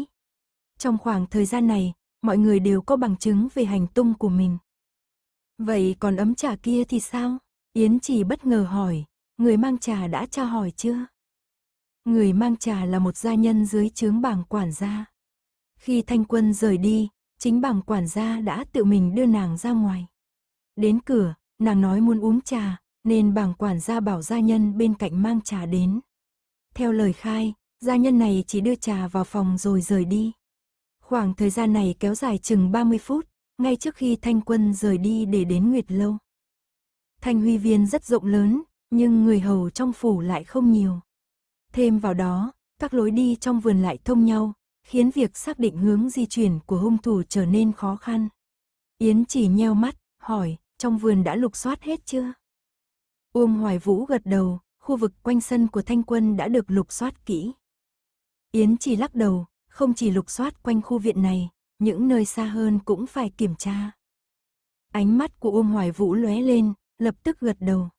Trong khoảng thời gian này, mọi người đều có bằng chứng về hành tung của mình. Vậy còn ấm trà kia thì sao? Yến chỉ bất ngờ hỏi, người mang trà đã tra hỏi chưa? Người mang trà là một gia nhân dưới chướng bảng quản gia. Khi thanh quân rời đi, chính bảng quản gia đã tự mình đưa nàng ra ngoài. Đến cửa, nàng nói muốn uống trà, nên bảng quản gia bảo gia nhân bên cạnh mang trà đến. Theo lời khai, gia nhân này chỉ đưa trà vào phòng rồi rời đi. Khoảng thời gian này kéo dài chừng 30 phút, ngay trước khi Thanh Quân rời đi để đến Nguyệt Lâu. Thanh Huy Viên rất rộng lớn, nhưng người hầu trong phủ lại không nhiều. Thêm vào đó, các lối đi trong vườn lại thông nhau, khiến việc xác định hướng di chuyển của hung thủ trở nên khó khăn. Yến chỉ nheo mắt, hỏi, trong vườn đã lục soát hết chưa? Uông Hoài Vũ gật đầu, khu vực quanh sân của Thanh Quân đã được lục soát kỹ. Yến chỉ lắc đầu, không chỉ lục soát quanh khu viện này, những nơi xa hơn cũng phải kiểm tra. Ánh mắt của Uông Hoài Vũ lóe lên, lập tức gật đầu.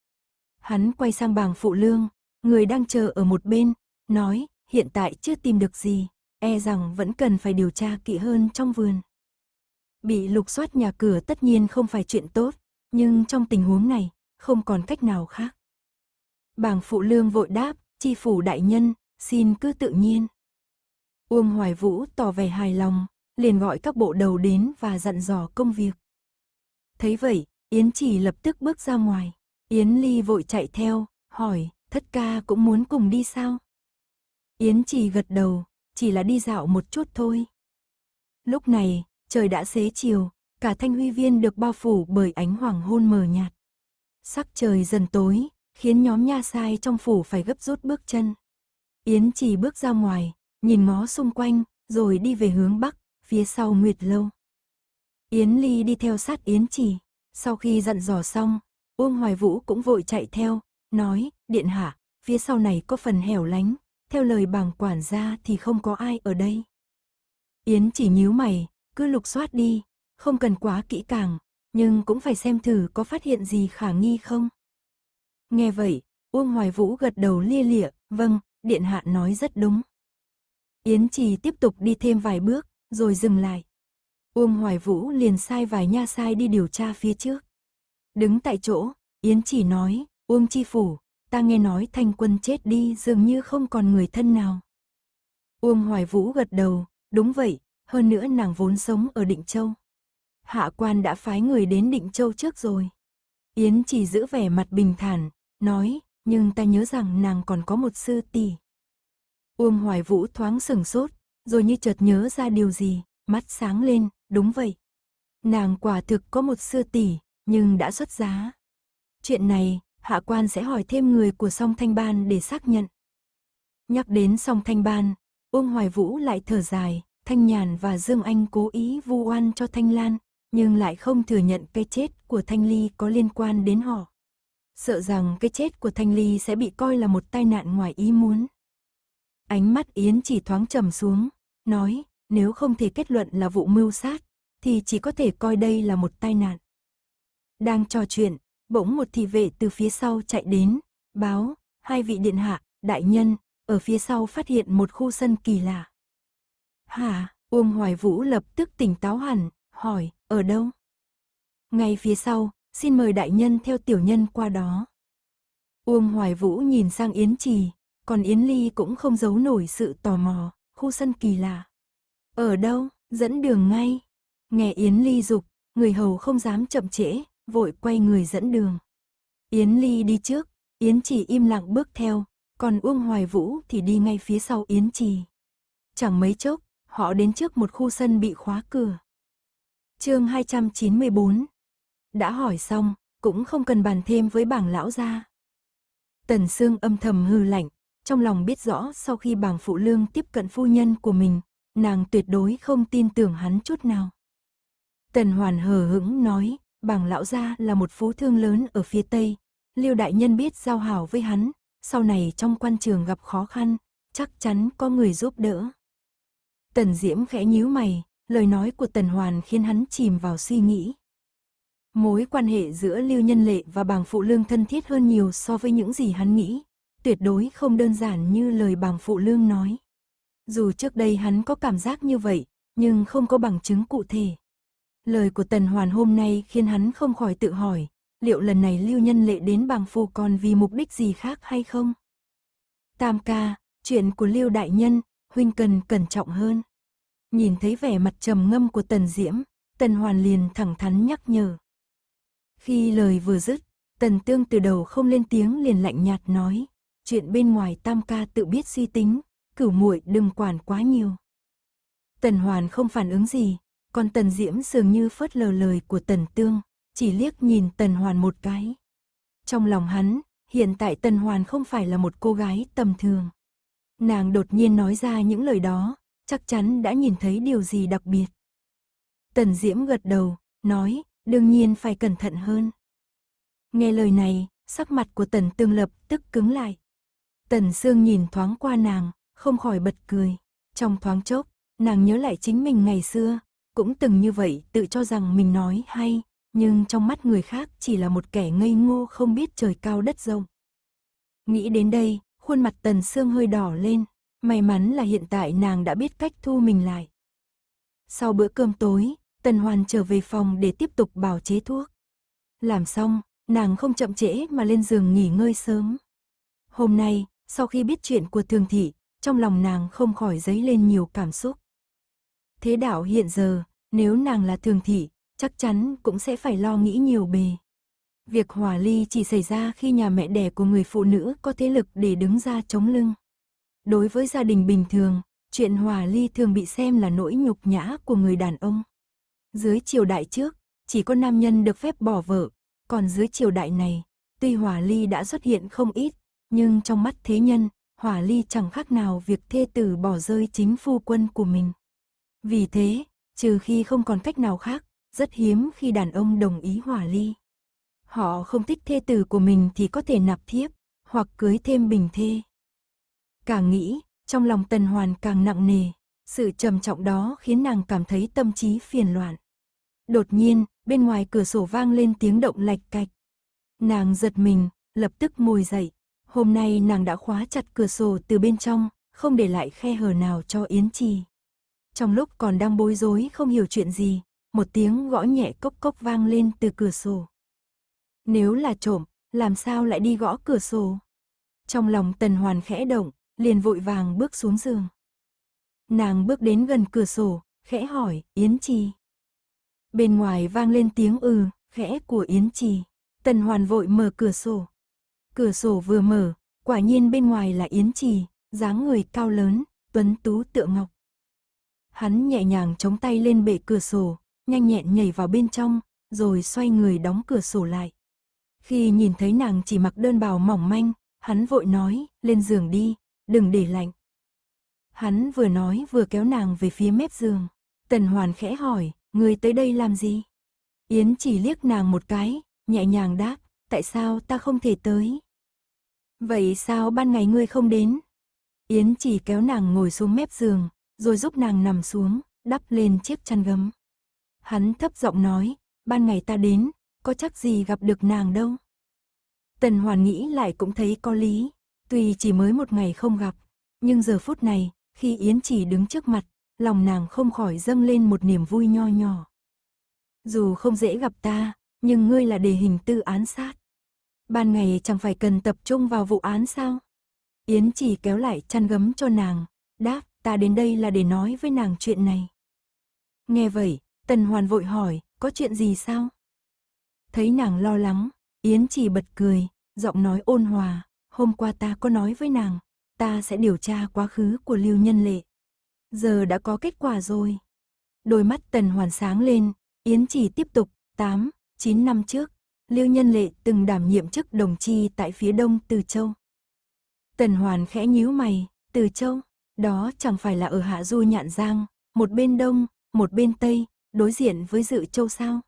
Hắn quay sang Bàng phụ lương, người đang chờ ở một bên, nói, hiện tại chưa tìm được gì, e rằng vẫn cần phải điều tra kỹ hơn trong vườn. Bị lục soát nhà cửa tất nhiên không phải chuyện tốt, nhưng trong tình huống này, không còn cách nào khác. Bàng phụ lương vội đáp, chi phủ đại nhân, xin cứ tự nhiên. Uông Hoài Vũ tỏ vẻ hài lòng, liền gọi các bộ đầu đến và dặn dò công việc. Thấy vậy, Yến chỉ lập tức bước ra ngoài. Yến Ly vội chạy theo, hỏi, thất ca cũng muốn cùng đi sao? Yến chỉ gật đầu, chỉ là đi dạo một chút thôi. Lúc này, trời đã xế chiều, cả thanh huy viên được bao phủ bởi ánh hoàng hôn mờ nhạt. Sắc trời dần tối, khiến nhóm nha sai trong phủ phải gấp rút bước chân. Yến chỉ bước ra ngoài, nhìn ngó xung quanh, rồi đi về hướng bắc, phía sau Nguyệt Lâu. Yến Ly đi theo sát Yến Chỉ, sau khi dặn dò xong, Uông Hoài Vũ cũng vội chạy theo, nói, điện hạ, phía sau này có phần hẻo lánh, theo lời bảng quản gia thì không có ai ở đây. Yến chỉ nhíu mày, cứ lục soát đi, không cần quá kỹ càng, nhưng cũng phải xem thử có phát hiện gì khả nghi không. Nghe vậy, Uông Hoài Vũ gật đầu lia lịa, vâng, điện hạ nói rất đúng. Yến chỉ tiếp tục đi thêm vài bước, rồi dừng lại. Uông Hoài Vũ liền sai vài nha sai đi điều tra phía trước. Đứng tại chỗ, Yến chỉ nói, Uông Chi Phủ, ta nghe nói thanh quân chết đi dường như không còn người thân nào. Uông Hoài Vũ gật đầu, đúng vậy, hơn nữa nàng vốn sống ở Định Châu. Hạ quan đã phái người đến Định Châu trước rồi. Yến chỉ giữ vẻ mặt bình thản, nói, nhưng ta nhớ rằng nàng còn có một sư tỷ. Uông Hoài Vũ thoáng sừng sốt, rồi như chợt nhớ ra điều gì, mắt sáng lên, đúng vậy. Nàng quả thực có một sư tỷ, nhưng đã xuất giá. Chuyện này, hạ quan sẽ hỏi thêm người của song thanh ban để xác nhận. Nhắc đến song thanh ban, Uông Hoài Vũ lại thở dài, Thanh Nhàn và Dương Anh cố ý vu oan cho Thanh Lan, nhưng lại không thừa nhận cái chết của Thanh Ly có liên quan đến họ. Sợ rằng cái chết của Thanh Ly sẽ bị coi là một tai nạn ngoài ý muốn. Ánh mắt Yến chỉ thoáng trầm xuống, nói, nếu không thể kết luận là vụ mưu sát, thì chỉ có thể coi đây là một tai nạn. Đang trò chuyện, bỗng một thị vệ từ phía sau chạy đến, báo, hai vị điện hạ, đại nhân, ở phía sau phát hiện một khu sân kỳ lạ. Hả, Uông Hoài Vũ lập tức tỉnh táo hẳn, hỏi, ở đâu? Ngay phía sau, xin mời đại nhân theo tiểu nhân qua đó. Uông Hoài Vũ nhìn sang Yến Trì, còn Yến Ly cũng không giấu nổi sự tò mò, khu sân kỳ lạ. Ở đâu, dẫn đường ngay. Nghe Yến Ly dục, người hầu không dám chậm trễ, vội quay người dẫn đường. Yến Ly đi trước, Yến trì im lặng bước theo, còn Uông Hoài Vũ thì đi ngay phía sau Yến Trì. Chẳng mấy chốc, họ đến trước một khu sân bị khóa cửa. chương 294 Đã hỏi xong, cũng không cần bàn thêm với bảng lão gia. Tần Sương âm thầm hư lạnh, trong lòng biết rõ sau khi bàng phụ lương tiếp cận phu nhân của mình, nàng tuyệt đối không tin tưởng hắn chút nào. Tần Hoàn hờ hững nói, bàng lão gia là một phú thương lớn ở phía Tây, Liêu Đại Nhân biết giao hảo với hắn, sau này trong quan trường gặp khó khăn, chắc chắn có người giúp đỡ. Tần Diễm khẽ nhíu mày, lời nói của Tần Hoàn khiến hắn chìm vào suy nghĩ. Mối quan hệ giữa Lưu Nhân Lệ và bàng phụ lương thân thiết hơn nhiều so với những gì hắn nghĩ, tuyệt đối không đơn giản như lời bàng phụ lương nói. Dù trước đây hắn có cảm giác như vậy, nhưng không có bằng chứng cụ thể. Lời của Tần Hoàn hôm nay khiến hắn không khỏi tự hỏi, liệu lần này lưu nhân lệ đến bàng phụ còn vì mục đích gì khác hay không? Tam ca, chuyện của lưu đại nhân, huynh cần cẩn trọng hơn. Nhìn thấy vẻ mặt trầm ngâm của Tần Diễm, Tần Hoàn liền thẳng thắn nhắc nhở. Khi lời vừa dứt, Tần Tương từ đầu không lên tiếng liền lạnh nhạt nói, chuyện bên ngoài tam ca tự biết suy tính, cửu muội đừng quản quá nhiều. Tần Hoàn không phản ứng gì, còn Tần Diễm dường như phớt lờ lời của Tần Tương, chỉ liếc nhìn Tần Hoàn một cái. Trong lòng hắn, hiện tại Tần Hoàn không phải là một cô gái tầm thường. Nàng đột nhiên nói ra những lời đó, chắc chắn đã nhìn thấy điều gì đặc biệt. Tần Diễm gật đầu, nói, đương nhiên phải cẩn thận hơn. Nghe lời này, sắc mặt của Tần Tương lập tức cứng lại, Tần Sương nhìn thoáng qua nàng, không khỏi bật cười. Trong thoáng chốc, nàng nhớ lại chính mình ngày xưa, cũng từng như vậy tự cho rằng mình nói hay, nhưng trong mắt người khác chỉ là một kẻ ngây ngô không biết trời cao đất rộng. Nghĩ đến đây, khuôn mặt Tần Sương hơi đỏ lên, may mắn là hiện tại nàng đã biết cách thu mình lại. Sau bữa cơm tối, Tần Hoàn trở về phòng để tiếp tục bào chế thuốc. Làm xong, nàng không chậm trễ mà lên giường nghỉ ngơi sớm. Hôm nay, sau khi biết chuyện của Thường Thị, trong lòng nàng không khỏi dấy lên nhiều cảm xúc. Thế đạo hiện giờ, nếu nàng là Thường Thị, chắc chắn cũng sẽ phải lo nghĩ nhiều bề. Việc hòa ly chỉ xảy ra khi nhà mẹ đẻ của người phụ nữ có thế lực để đứng ra chống lưng. Đối với gia đình bình thường, chuyện hòa ly thường bị xem là nỗi nhục nhã của người đàn ông. Dưới triều đại trước, chỉ có nam nhân được phép bỏ vợ, còn dưới triều đại này, tuy hòa ly đã xuất hiện không ít nhưng trong mắt thế nhân, hỏa ly chẳng khác nào việc thê tử bỏ rơi chính phu quân của mình. Vì thế, trừ khi không còn cách nào khác, rất hiếm khi đàn ông đồng ý hỏa ly. Họ không thích thê tử của mình thì có thể nạp thiếp, hoặc cưới thêm bình thê. Càng nghĩ, trong lòng tần hoàn càng nặng nề, sự trầm trọng đó khiến nàng cảm thấy tâm trí phiền loạn. Đột nhiên, bên ngoài cửa sổ vang lên tiếng động lạch cạch. Nàng giật mình, lập tức ngồi dậy, Hôm nay nàng đã khóa chặt cửa sổ từ bên trong, không để lại khe hở nào cho Yến Trì. Trong lúc còn đang bối rối không hiểu chuyện gì, một tiếng gõ nhẹ cốc cốc vang lên từ cửa sổ. Nếu là trộm, làm sao lại đi gõ cửa sổ? Trong lòng tần hoàn khẽ động, liền vội vàng bước xuống giường. Nàng bước đến gần cửa sổ, khẽ hỏi, Yến Trì. Bên ngoài vang lên tiếng ừ, khẽ của Yến Trì. Tần hoàn vội mở cửa sổ, Cửa sổ vừa mở, quả nhiên bên ngoài là Yến Trì, dáng người cao lớn, tuấn tú tựa ngọc. Hắn nhẹ nhàng chống tay lên bệ cửa sổ, nhanh nhẹn nhảy vào bên trong, rồi xoay người đóng cửa sổ lại. Khi nhìn thấy nàng chỉ mặc đơn bào mỏng manh, hắn vội nói, lên giường đi, đừng để lạnh. Hắn vừa nói vừa kéo nàng về phía mép giường. Tần Hoàn khẽ hỏi, người tới đây làm gì? Yến chỉ liếc nàng một cái, nhẹ nhàng đáp, tại sao ta không thể tới? Vậy sao ban ngày ngươi không đến? Yến chỉ kéo nàng ngồi xuống mép giường, rồi giúp nàng nằm xuống, đắp lên chiếc chăn gấm. Hắn thấp giọng nói, ban ngày ta đến, có chắc gì gặp được nàng đâu. Tần Hoàn nghĩ lại cũng thấy có lý, tuy chỉ mới một ngày không gặp, nhưng giờ phút này, khi Yến chỉ đứng trước mặt, lòng nàng không khỏi dâng lên một niềm vui nho nhỏ. Dù không dễ gặp ta, nhưng ngươi là đề hình tư án sát ban ngày chẳng phải cần tập trung vào vụ án sao? Yến chỉ kéo lại chăn gấm cho nàng, đáp, ta đến đây là để nói với nàng chuyện này. Nghe vậy, Tần Hoàn vội hỏi, có chuyện gì sao? Thấy nàng lo lắng, Yến chỉ bật cười, giọng nói ôn hòa, hôm qua ta có nói với nàng, ta sẽ điều tra quá khứ của Lưu Nhân Lệ. Giờ đã có kết quả rồi. Đôi mắt Tần Hoàn sáng lên, Yến chỉ tiếp tục, 8, 9 năm trước, Lưu Nhân Lệ từng đảm nhiệm chức đồng chi tại phía đông Từ Châu. Tần Hoàn khẽ nhíu mày, Từ Châu, đó chẳng phải là ở Hạ Du Nhạn Giang, một bên đông, một bên tây, đối diện với Dự Châu sao?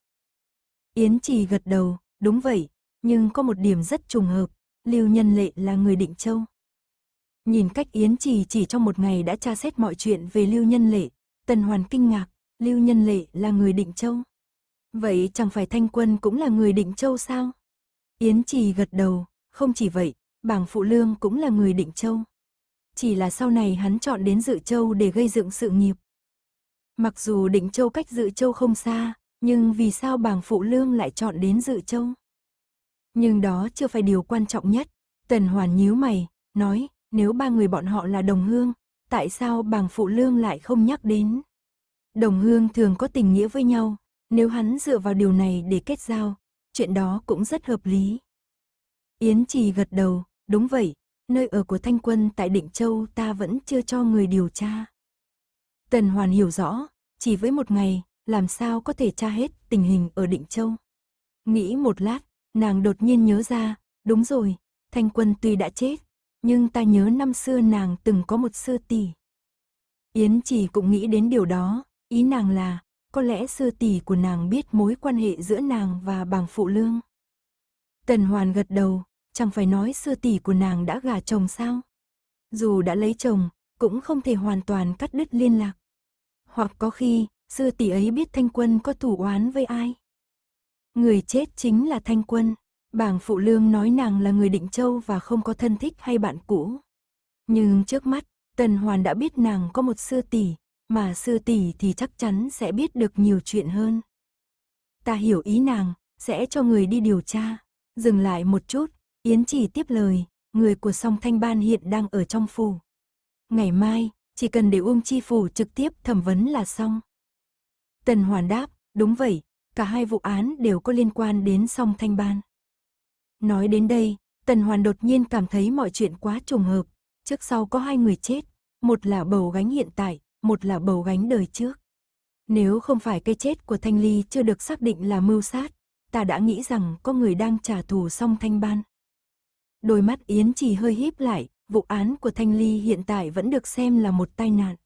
Yến Trì gật đầu, đúng vậy, nhưng có một điểm rất trùng hợp, Lưu Nhân Lệ là người Định Châu. Nhìn cách Yến Trì chỉ trong một ngày đã tra xét mọi chuyện về Lưu Nhân Lệ, Tần Hoàn kinh ngạc, Lưu Nhân Lệ là người Định Châu. Vậy chẳng phải Thanh Quân cũng là người Định Châu sao? Yến Trì gật đầu, không chỉ vậy, bảng phụ lương cũng là người Định Châu. Chỉ là sau này hắn chọn đến Dự Châu để gây dựng sự nghiệp. Mặc dù Định Châu cách Dự Châu không xa, nhưng vì sao bảng phụ lương lại chọn đến Dự Châu? Nhưng đó chưa phải điều quan trọng nhất. Tần Hoàn nhíu mày, nói, nếu ba người bọn họ là đồng hương, tại sao bảng phụ lương lại không nhắc đến? Đồng hương thường có tình nghĩa với nhau, nếu hắn dựa vào điều này để kết giao, chuyện đó cũng rất hợp lý. Yến Trì gật đầu, đúng vậy, nơi ở của Thanh Quân tại Định Châu ta vẫn chưa cho người điều tra. Tần Hoàn hiểu rõ, chỉ với một ngày, làm sao có thể tra hết tình hình ở Định Châu. Nghĩ một lát, nàng đột nhiên nhớ ra, đúng rồi, Thanh Quân tuy đã chết, nhưng ta nhớ năm xưa nàng từng có một sư tỷ. Yến Chỉ cũng nghĩ đến điều đó, ý nàng là, có lẽ sư tỷ của nàng biết mối quan hệ giữa nàng và bàng phụ lương. Tần Hoàn gật đầu, chẳng phải nói sư tỷ của nàng đã gả chồng sao? Dù đã lấy chồng, cũng không thể hoàn toàn cắt đứt liên lạc. Hoặc có khi, sư tỷ ấy biết Thanh Quân có thủ oán với ai. Người chết chính là Thanh Quân. Bảng Phụ Lương nói nàng là người Định Châu và không có thân thích hay bạn cũ. Nhưng trước mắt, Tần Hoàn đã biết nàng có một sư tỷ, mà sư tỷ thì chắc chắn sẽ biết được nhiều chuyện hơn. Ta hiểu ý nàng, sẽ cho người đi điều tra. Dừng lại một chút, Yến chỉ tiếp lời, người của song thanh ban hiện đang ở trong phủ. Ngày mai, chỉ cần để Uông Chi Phủ trực tiếp thẩm vấn là xong. Tần Hoàn đáp, đúng vậy, cả hai vụ án đều có liên quan đến song thanh ban. Nói đến đây, Tần Hoàn đột nhiên cảm thấy mọi chuyện quá trùng hợp, trước sau có hai người chết, một là bầu gánh hiện tại, một là bầu gánh đời trước. Nếu không phải cái chết của Thanh Ly chưa được xác định là mưu sát, ta đã nghĩ rằng có người đang trả thù song Thanh Ban. Đôi mắt Yến chỉ hơi híp lại, vụ án của Thanh Ly hiện tại vẫn được xem là một tai nạn.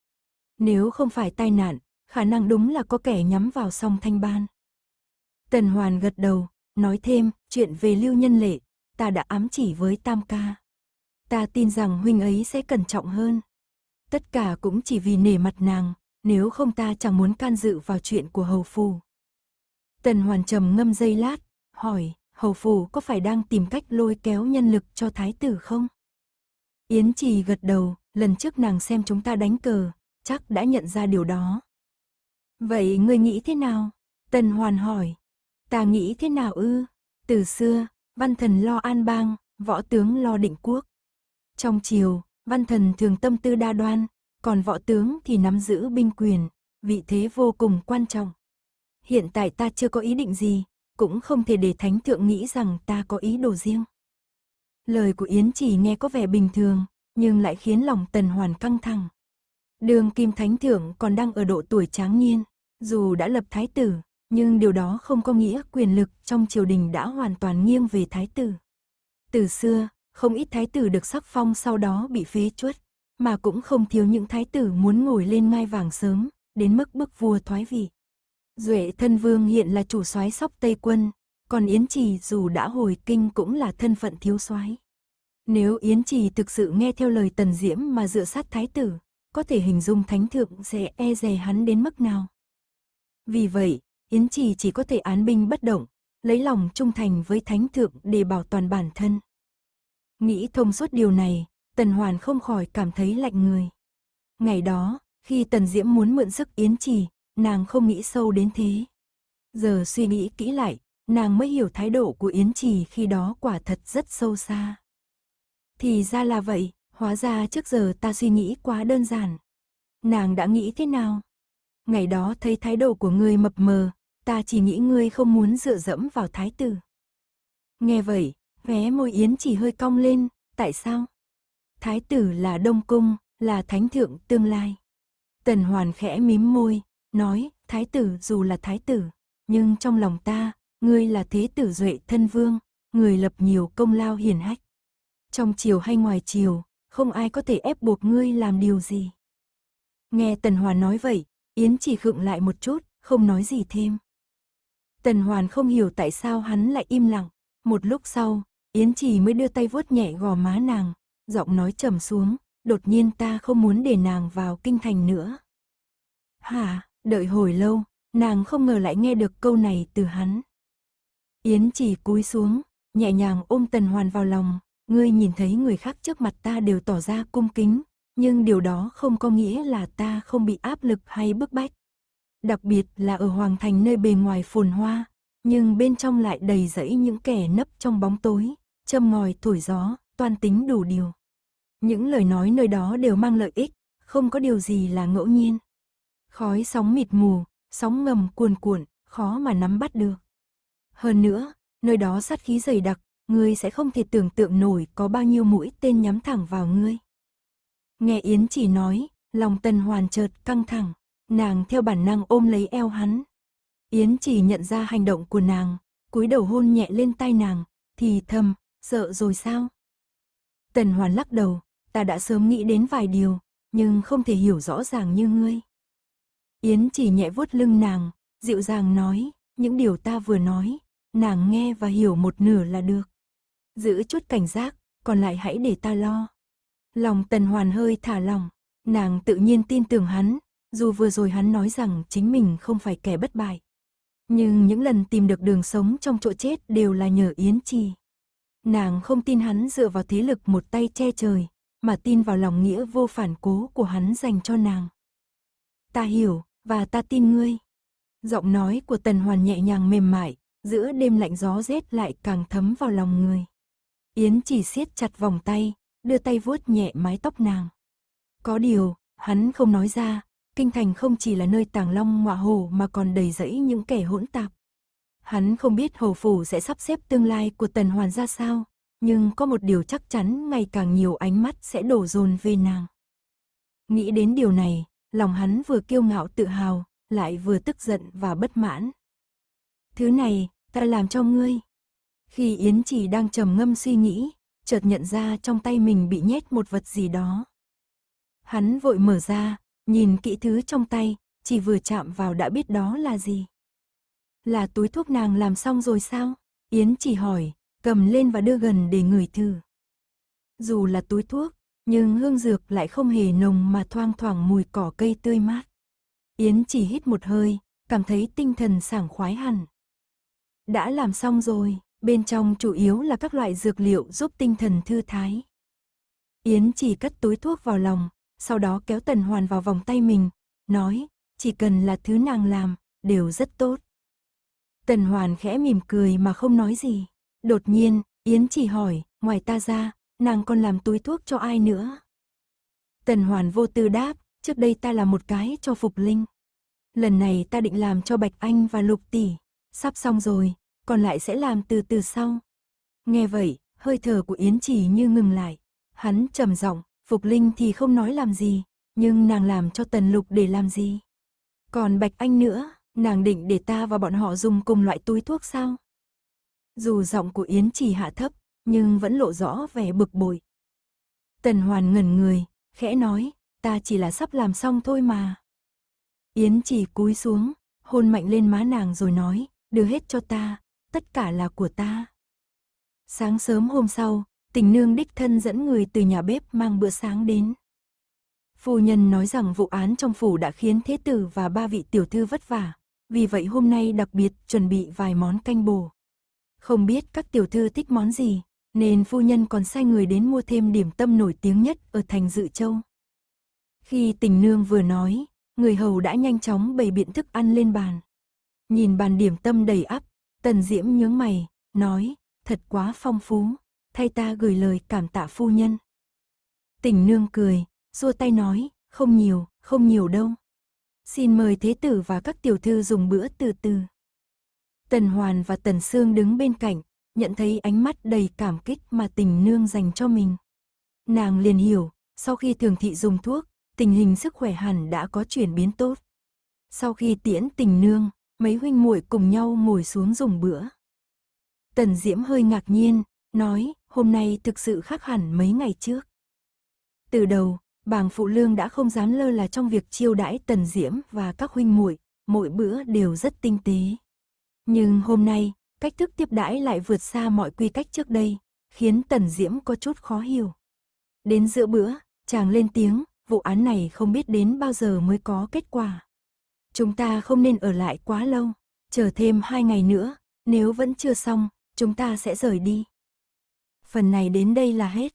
Nếu không phải tai nạn, khả năng đúng là có kẻ nhắm vào song Thanh Ban. Tần Hoàn gật đầu, nói thêm, chuyện về Lưu Nhân Lệ, ta đã ám chỉ với Tam Ca. Ta tin rằng huynh ấy sẽ cẩn trọng hơn. Tất cả cũng chỉ vì nể mặt nàng, nếu không ta chẳng muốn can dự vào chuyện của hầu phù. Tần hoàn trầm ngâm giây lát, hỏi, hầu phù có phải đang tìm cách lôi kéo nhân lực cho thái tử không? Yến trì gật đầu, lần trước nàng xem chúng ta đánh cờ, chắc đã nhận ra điều đó. Vậy ngươi nghĩ thế nào? Tần hoàn hỏi. Ta nghĩ thế nào ư? Từ xưa, văn thần lo an bang, võ tướng lo định quốc. Trong triều, Văn thần thường tâm tư đa đoan, còn võ tướng thì nắm giữ binh quyền, vị thế vô cùng quan trọng. Hiện tại ta chưa có ý định gì, cũng không thể để thánh thượng nghĩ rằng ta có ý đồ riêng. Lời của Yến chỉ nghe có vẻ bình thường, nhưng lại khiến lòng tần hoàn căng thẳng. Đường kim thánh thượng còn đang ở độ tuổi tráng niên, dù đã lập thái tử, nhưng điều đó không có nghĩa quyền lực trong triều đình đã hoàn toàn nghiêng về thái tử. Từ xưa, không ít thái tử được sắc phong sau đó bị phế chuất, mà cũng không thiếu những thái tử muốn ngồi lên ngai vàng sớm, đến mức bức vua thoái vị. Duệ thân vương hiện là chủ soái sóc Tây quân, còn Yến Trì dù đã hồi kinh cũng là thân phận thiếu soái. Nếu Yến Trì thực sự nghe theo lời Tần Diễm mà dựa sát thái tử, có thể hình dung thánh thượng sẽ e dè hắn đến mức nào. Vì vậy, Yến Trì chỉ có thể án binh bất động, lấy lòng trung thành với thánh thượng để bảo toàn bản thân. Nghĩ thông suốt điều này, Tần Hoàn không khỏi cảm thấy lạnh người. Ngày đó, khi Tần Diễm muốn mượn sức Yến Trì, nàng không nghĩ sâu đến thế. Giờ suy nghĩ kỹ lại, nàng mới hiểu thái độ của Yến Trì khi đó quả thật rất sâu xa. Thì ra là vậy, hóa ra trước giờ ta suy nghĩ quá đơn giản. Nàng đã nghĩ thế nào? Ngày đó thấy thái độ của ngươi mập mờ, ta chỉ nghĩ ngươi không muốn dựa dẫm vào thái tử. Nghe vậy, Khóe môi Yến chỉ hơi cong lên, tại sao? Thái tử là Đông Cung, là thánh thượng tương lai. Tần Hoàn khẽ mím môi, nói, thái tử dù là thái tử, nhưng trong lòng ta, ngươi là thế tử duệ thân vương, người lập nhiều công lao hiển hách. Trong chiều hay ngoài chiều, không ai có thể ép buộc ngươi làm điều gì. Nghe Tần Hoàn nói vậy, Yến chỉ khựng lại một chút, không nói gì thêm. Tần Hoàn không hiểu tại sao hắn lại im lặng, một lúc sau, Yến Trì mới đưa tay vuốt nhẹ gò má nàng, giọng nói trầm xuống, đột nhiên ta không muốn để nàng vào kinh thành nữa. Hả, đợi hồi lâu, nàng không ngờ lại nghe được câu này từ hắn. Yến Trì cúi xuống, nhẹ nhàng ôm Tần Hoàn vào lòng, ngươi nhìn thấy người khác trước mặt ta đều tỏ ra cung kính, nhưng điều đó không có nghĩa là ta không bị áp lực hay bức bách. Đặc biệt là ở Hoàng Thành nơi bề ngoài phồn hoa, nhưng bên trong lại đầy rẫy những kẻ nấp trong bóng tối, châm ngòi thổi gió, toan tính đủ điều. Những lời nói nơi đó đều mang lợi ích, không có điều gì là ngẫu nhiên. Khói sóng mịt mù, sóng ngầm cuồn cuộn, khó mà nắm bắt được. Hơn nữa, nơi đó sát khí dày đặc, ngươi sẽ không thể tưởng tượng nổi có bao nhiêu mũi tên nhắm thẳng vào ngươi. Nghe Yến chỉ nói, lòng tần hoàn chợt căng thẳng, nàng theo bản năng ôm lấy eo hắn. Yến chỉ nhận ra hành động của nàng, cúi đầu hôn nhẹ lên tai nàng, thì thầm, sợ rồi sao? Tần Hoàn lắc đầu, ta đã sớm nghĩ đến vài điều, nhưng không thể hiểu rõ ràng như ngươi. Yến chỉ nhẹ vuốt lưng nàng, dịu dàng nói, những điều ta vừa nói, nàng nghe và hiểu một nửa là được. Giữ chút cảnh giác, còn lại hãy để ta lo. Lòng Tần Hoàn hơi thả lòng, nàng tự nhiên tin tưởng hắn, dù vừa rồi hắn nói rằng chính mình không phải kẻ bất bại. Nhưng những lần tìm được đường sống trong chỗ chết đều là nhờ Yến Trì. Nàng không tin hắn dựa vào thế lực một tay che trời, mà tin vào lòng nghĩa vô phản cố của hắn dành cho nàng. Ta hiểu, và ta tin ngươi. Giọng nói của Tần Hoàn nhẹ nhàng mềm mại, giữa đêm lạnh gió rét lại càng thấm vào lòng người. Yến chỉ siết chặt vòng tay, đưa tay vuốt nhẹ mái tóc nàng. Có điều, hắn không nói ra, kinh thành không chỉ là nơi tàng long ngọa hồ mà còn đầy rẫy những kẻ hỗn tạp. Hắn không biết hầu phủ sẽ sắp xếp tương lai của tần hoàn ra sao, nhưng có một điều chắc chắn ngày càng nhiều ánh mắt sẽ đổ dồn về nàng. Nghĩ đến điều này, lòng hắn vừa kiêu ngạo tự hào, lại vừa tức giận và bất mãn. Thứ này, ta làm cho ngươi. Khi Yến chỉ đang trầm ngâm suy nghĩ, chợt nhận ra trong tay mình bị nhét một vật gì đó. Hắn vội mở ra, nhìn kỹ thứ trong tay, chỉ vừa chạm vào đã biết đó là gì là túi thuốc nàng làm xong rồi sao? Yến chỉ hỏi, cầm lên và đưa gần để ngửi thử. Dù là túi thuốc, nhưng hương dược lại không hề nồng mà thoang thoảng mùi cỏ cây tươi mát. Yến chỉ hít một hơi, cảm thấy tinh thần sảng khoái hẳn. Đã làm xong rồi, bên trong chủ yếu là các loại dược liệu giúp tinh thần thư thái. Yến chỉ cất túi thuốc vào lòng, sau đó kéo Tần Hoàn vào vòng tay mình, nói, chỉ cần là thứ nàng làm, đều rất tốt. Tần Hoàn khẽ mỉm cười mà không nói gì. Đột nhiên, Yến chỉ hỏi, ngoài ta ra, nàng còn làm túi thuốc cho ai nữa? Tần Hoàn vô tư đáp, trước đây ta làm một cái cho Phục Linh. Lần này ta định làm cho Bạch Anh và Lục Tỷ. Sắp xong rồi, còn lại sẽ làm từ từ sau. Nghe vậy, hơi thở của Yến chỉ như ngừng lại. Hắn trầm giọng, Phục Linh thì không nói làm gì, nhưng nàng làm cho Tần Lục để làm gì? Còn Bạch Anh nữa, nàng định để ta và bọn họ dùng cùng loại túi thuốc sao? Dù giọng của Yến chỉ hạ thấp, nhưng vẫn lộ rõ vẻ bực bội. Tần Hoàn ngẩn người, khẽ nói, ta chỉ là sắp làm xong thôi mà. Yến chỉ cúi xuống, hôn mạnh lên má nàng rồi nói, đưa hết cho ta, tất cả là của ta. Sáng sớm hôm sau, tình nương đích thân dẫn người từ nhà bếp mang bữa sáng đến. Phu nhân nói rằng vụ án trong phủ đã khiến thế tử và ba vị tiểu thư vất vả, vì vậy hôm nay đặc biệt chuẩn bị vài món canh bổ. Không biết các tiểu thư thích món gì, nên phu nhân còn sai người đến mua thêm điểm tâm nổi tiếng nhất ở thành Dự Châu. Khi tình nương vừa nói, người hầu đã nhanh chóng bày biện thức ăn lên bàn. Nhìn bàn điểm tâm đầy ắp, tần diễm nhướng mày, nói, thật quá phong phú, thay ta gửi lời cảm tạ phu nhân. Tình nương cười, xua tay nói, không nhiều, không nhiều đâu. Xin mời thế tử và các tiểu thư dùng bữa từ từ. Tần Hoàn và Tần Sương đứng bên cạnh, nhận thấy ánh mắt đầy cảm kích mà tình nương dành cho mình. Nàng liền hiểu, sau khi thường thị dùng thuốc, tình hình sức khỏe hẳn đã có chuyển biến tốt. Sau khi tiễn tình nương, mấy huynh muội cùng nhau ngồi xuống dùng bữa. Tần Diễm hơi ngạc nhiên, nói, hôm nay thực sự khác hẳn mấy ngày trước. Từ đầu, bàng phụ lương đã không dám lơ là trong việc chiêu đãi tần diễm và các huynh muội mỗi bữa đều rất tinh tế nhưng hôm nay cách thức tiếp đãi lại vượt xa mọi quy cách trước đây khiến tần diễm có chút khó hiểu đến giữa bữa chàng lên tiếng vụ án này không biết đến bao giờ mới có kết quả chúng ta không nên ở lại quá lâu chờ thêm hai ngày nữa nếu vẫn chưa xong chúng ta sẽ rời đi phần này đến đây là hết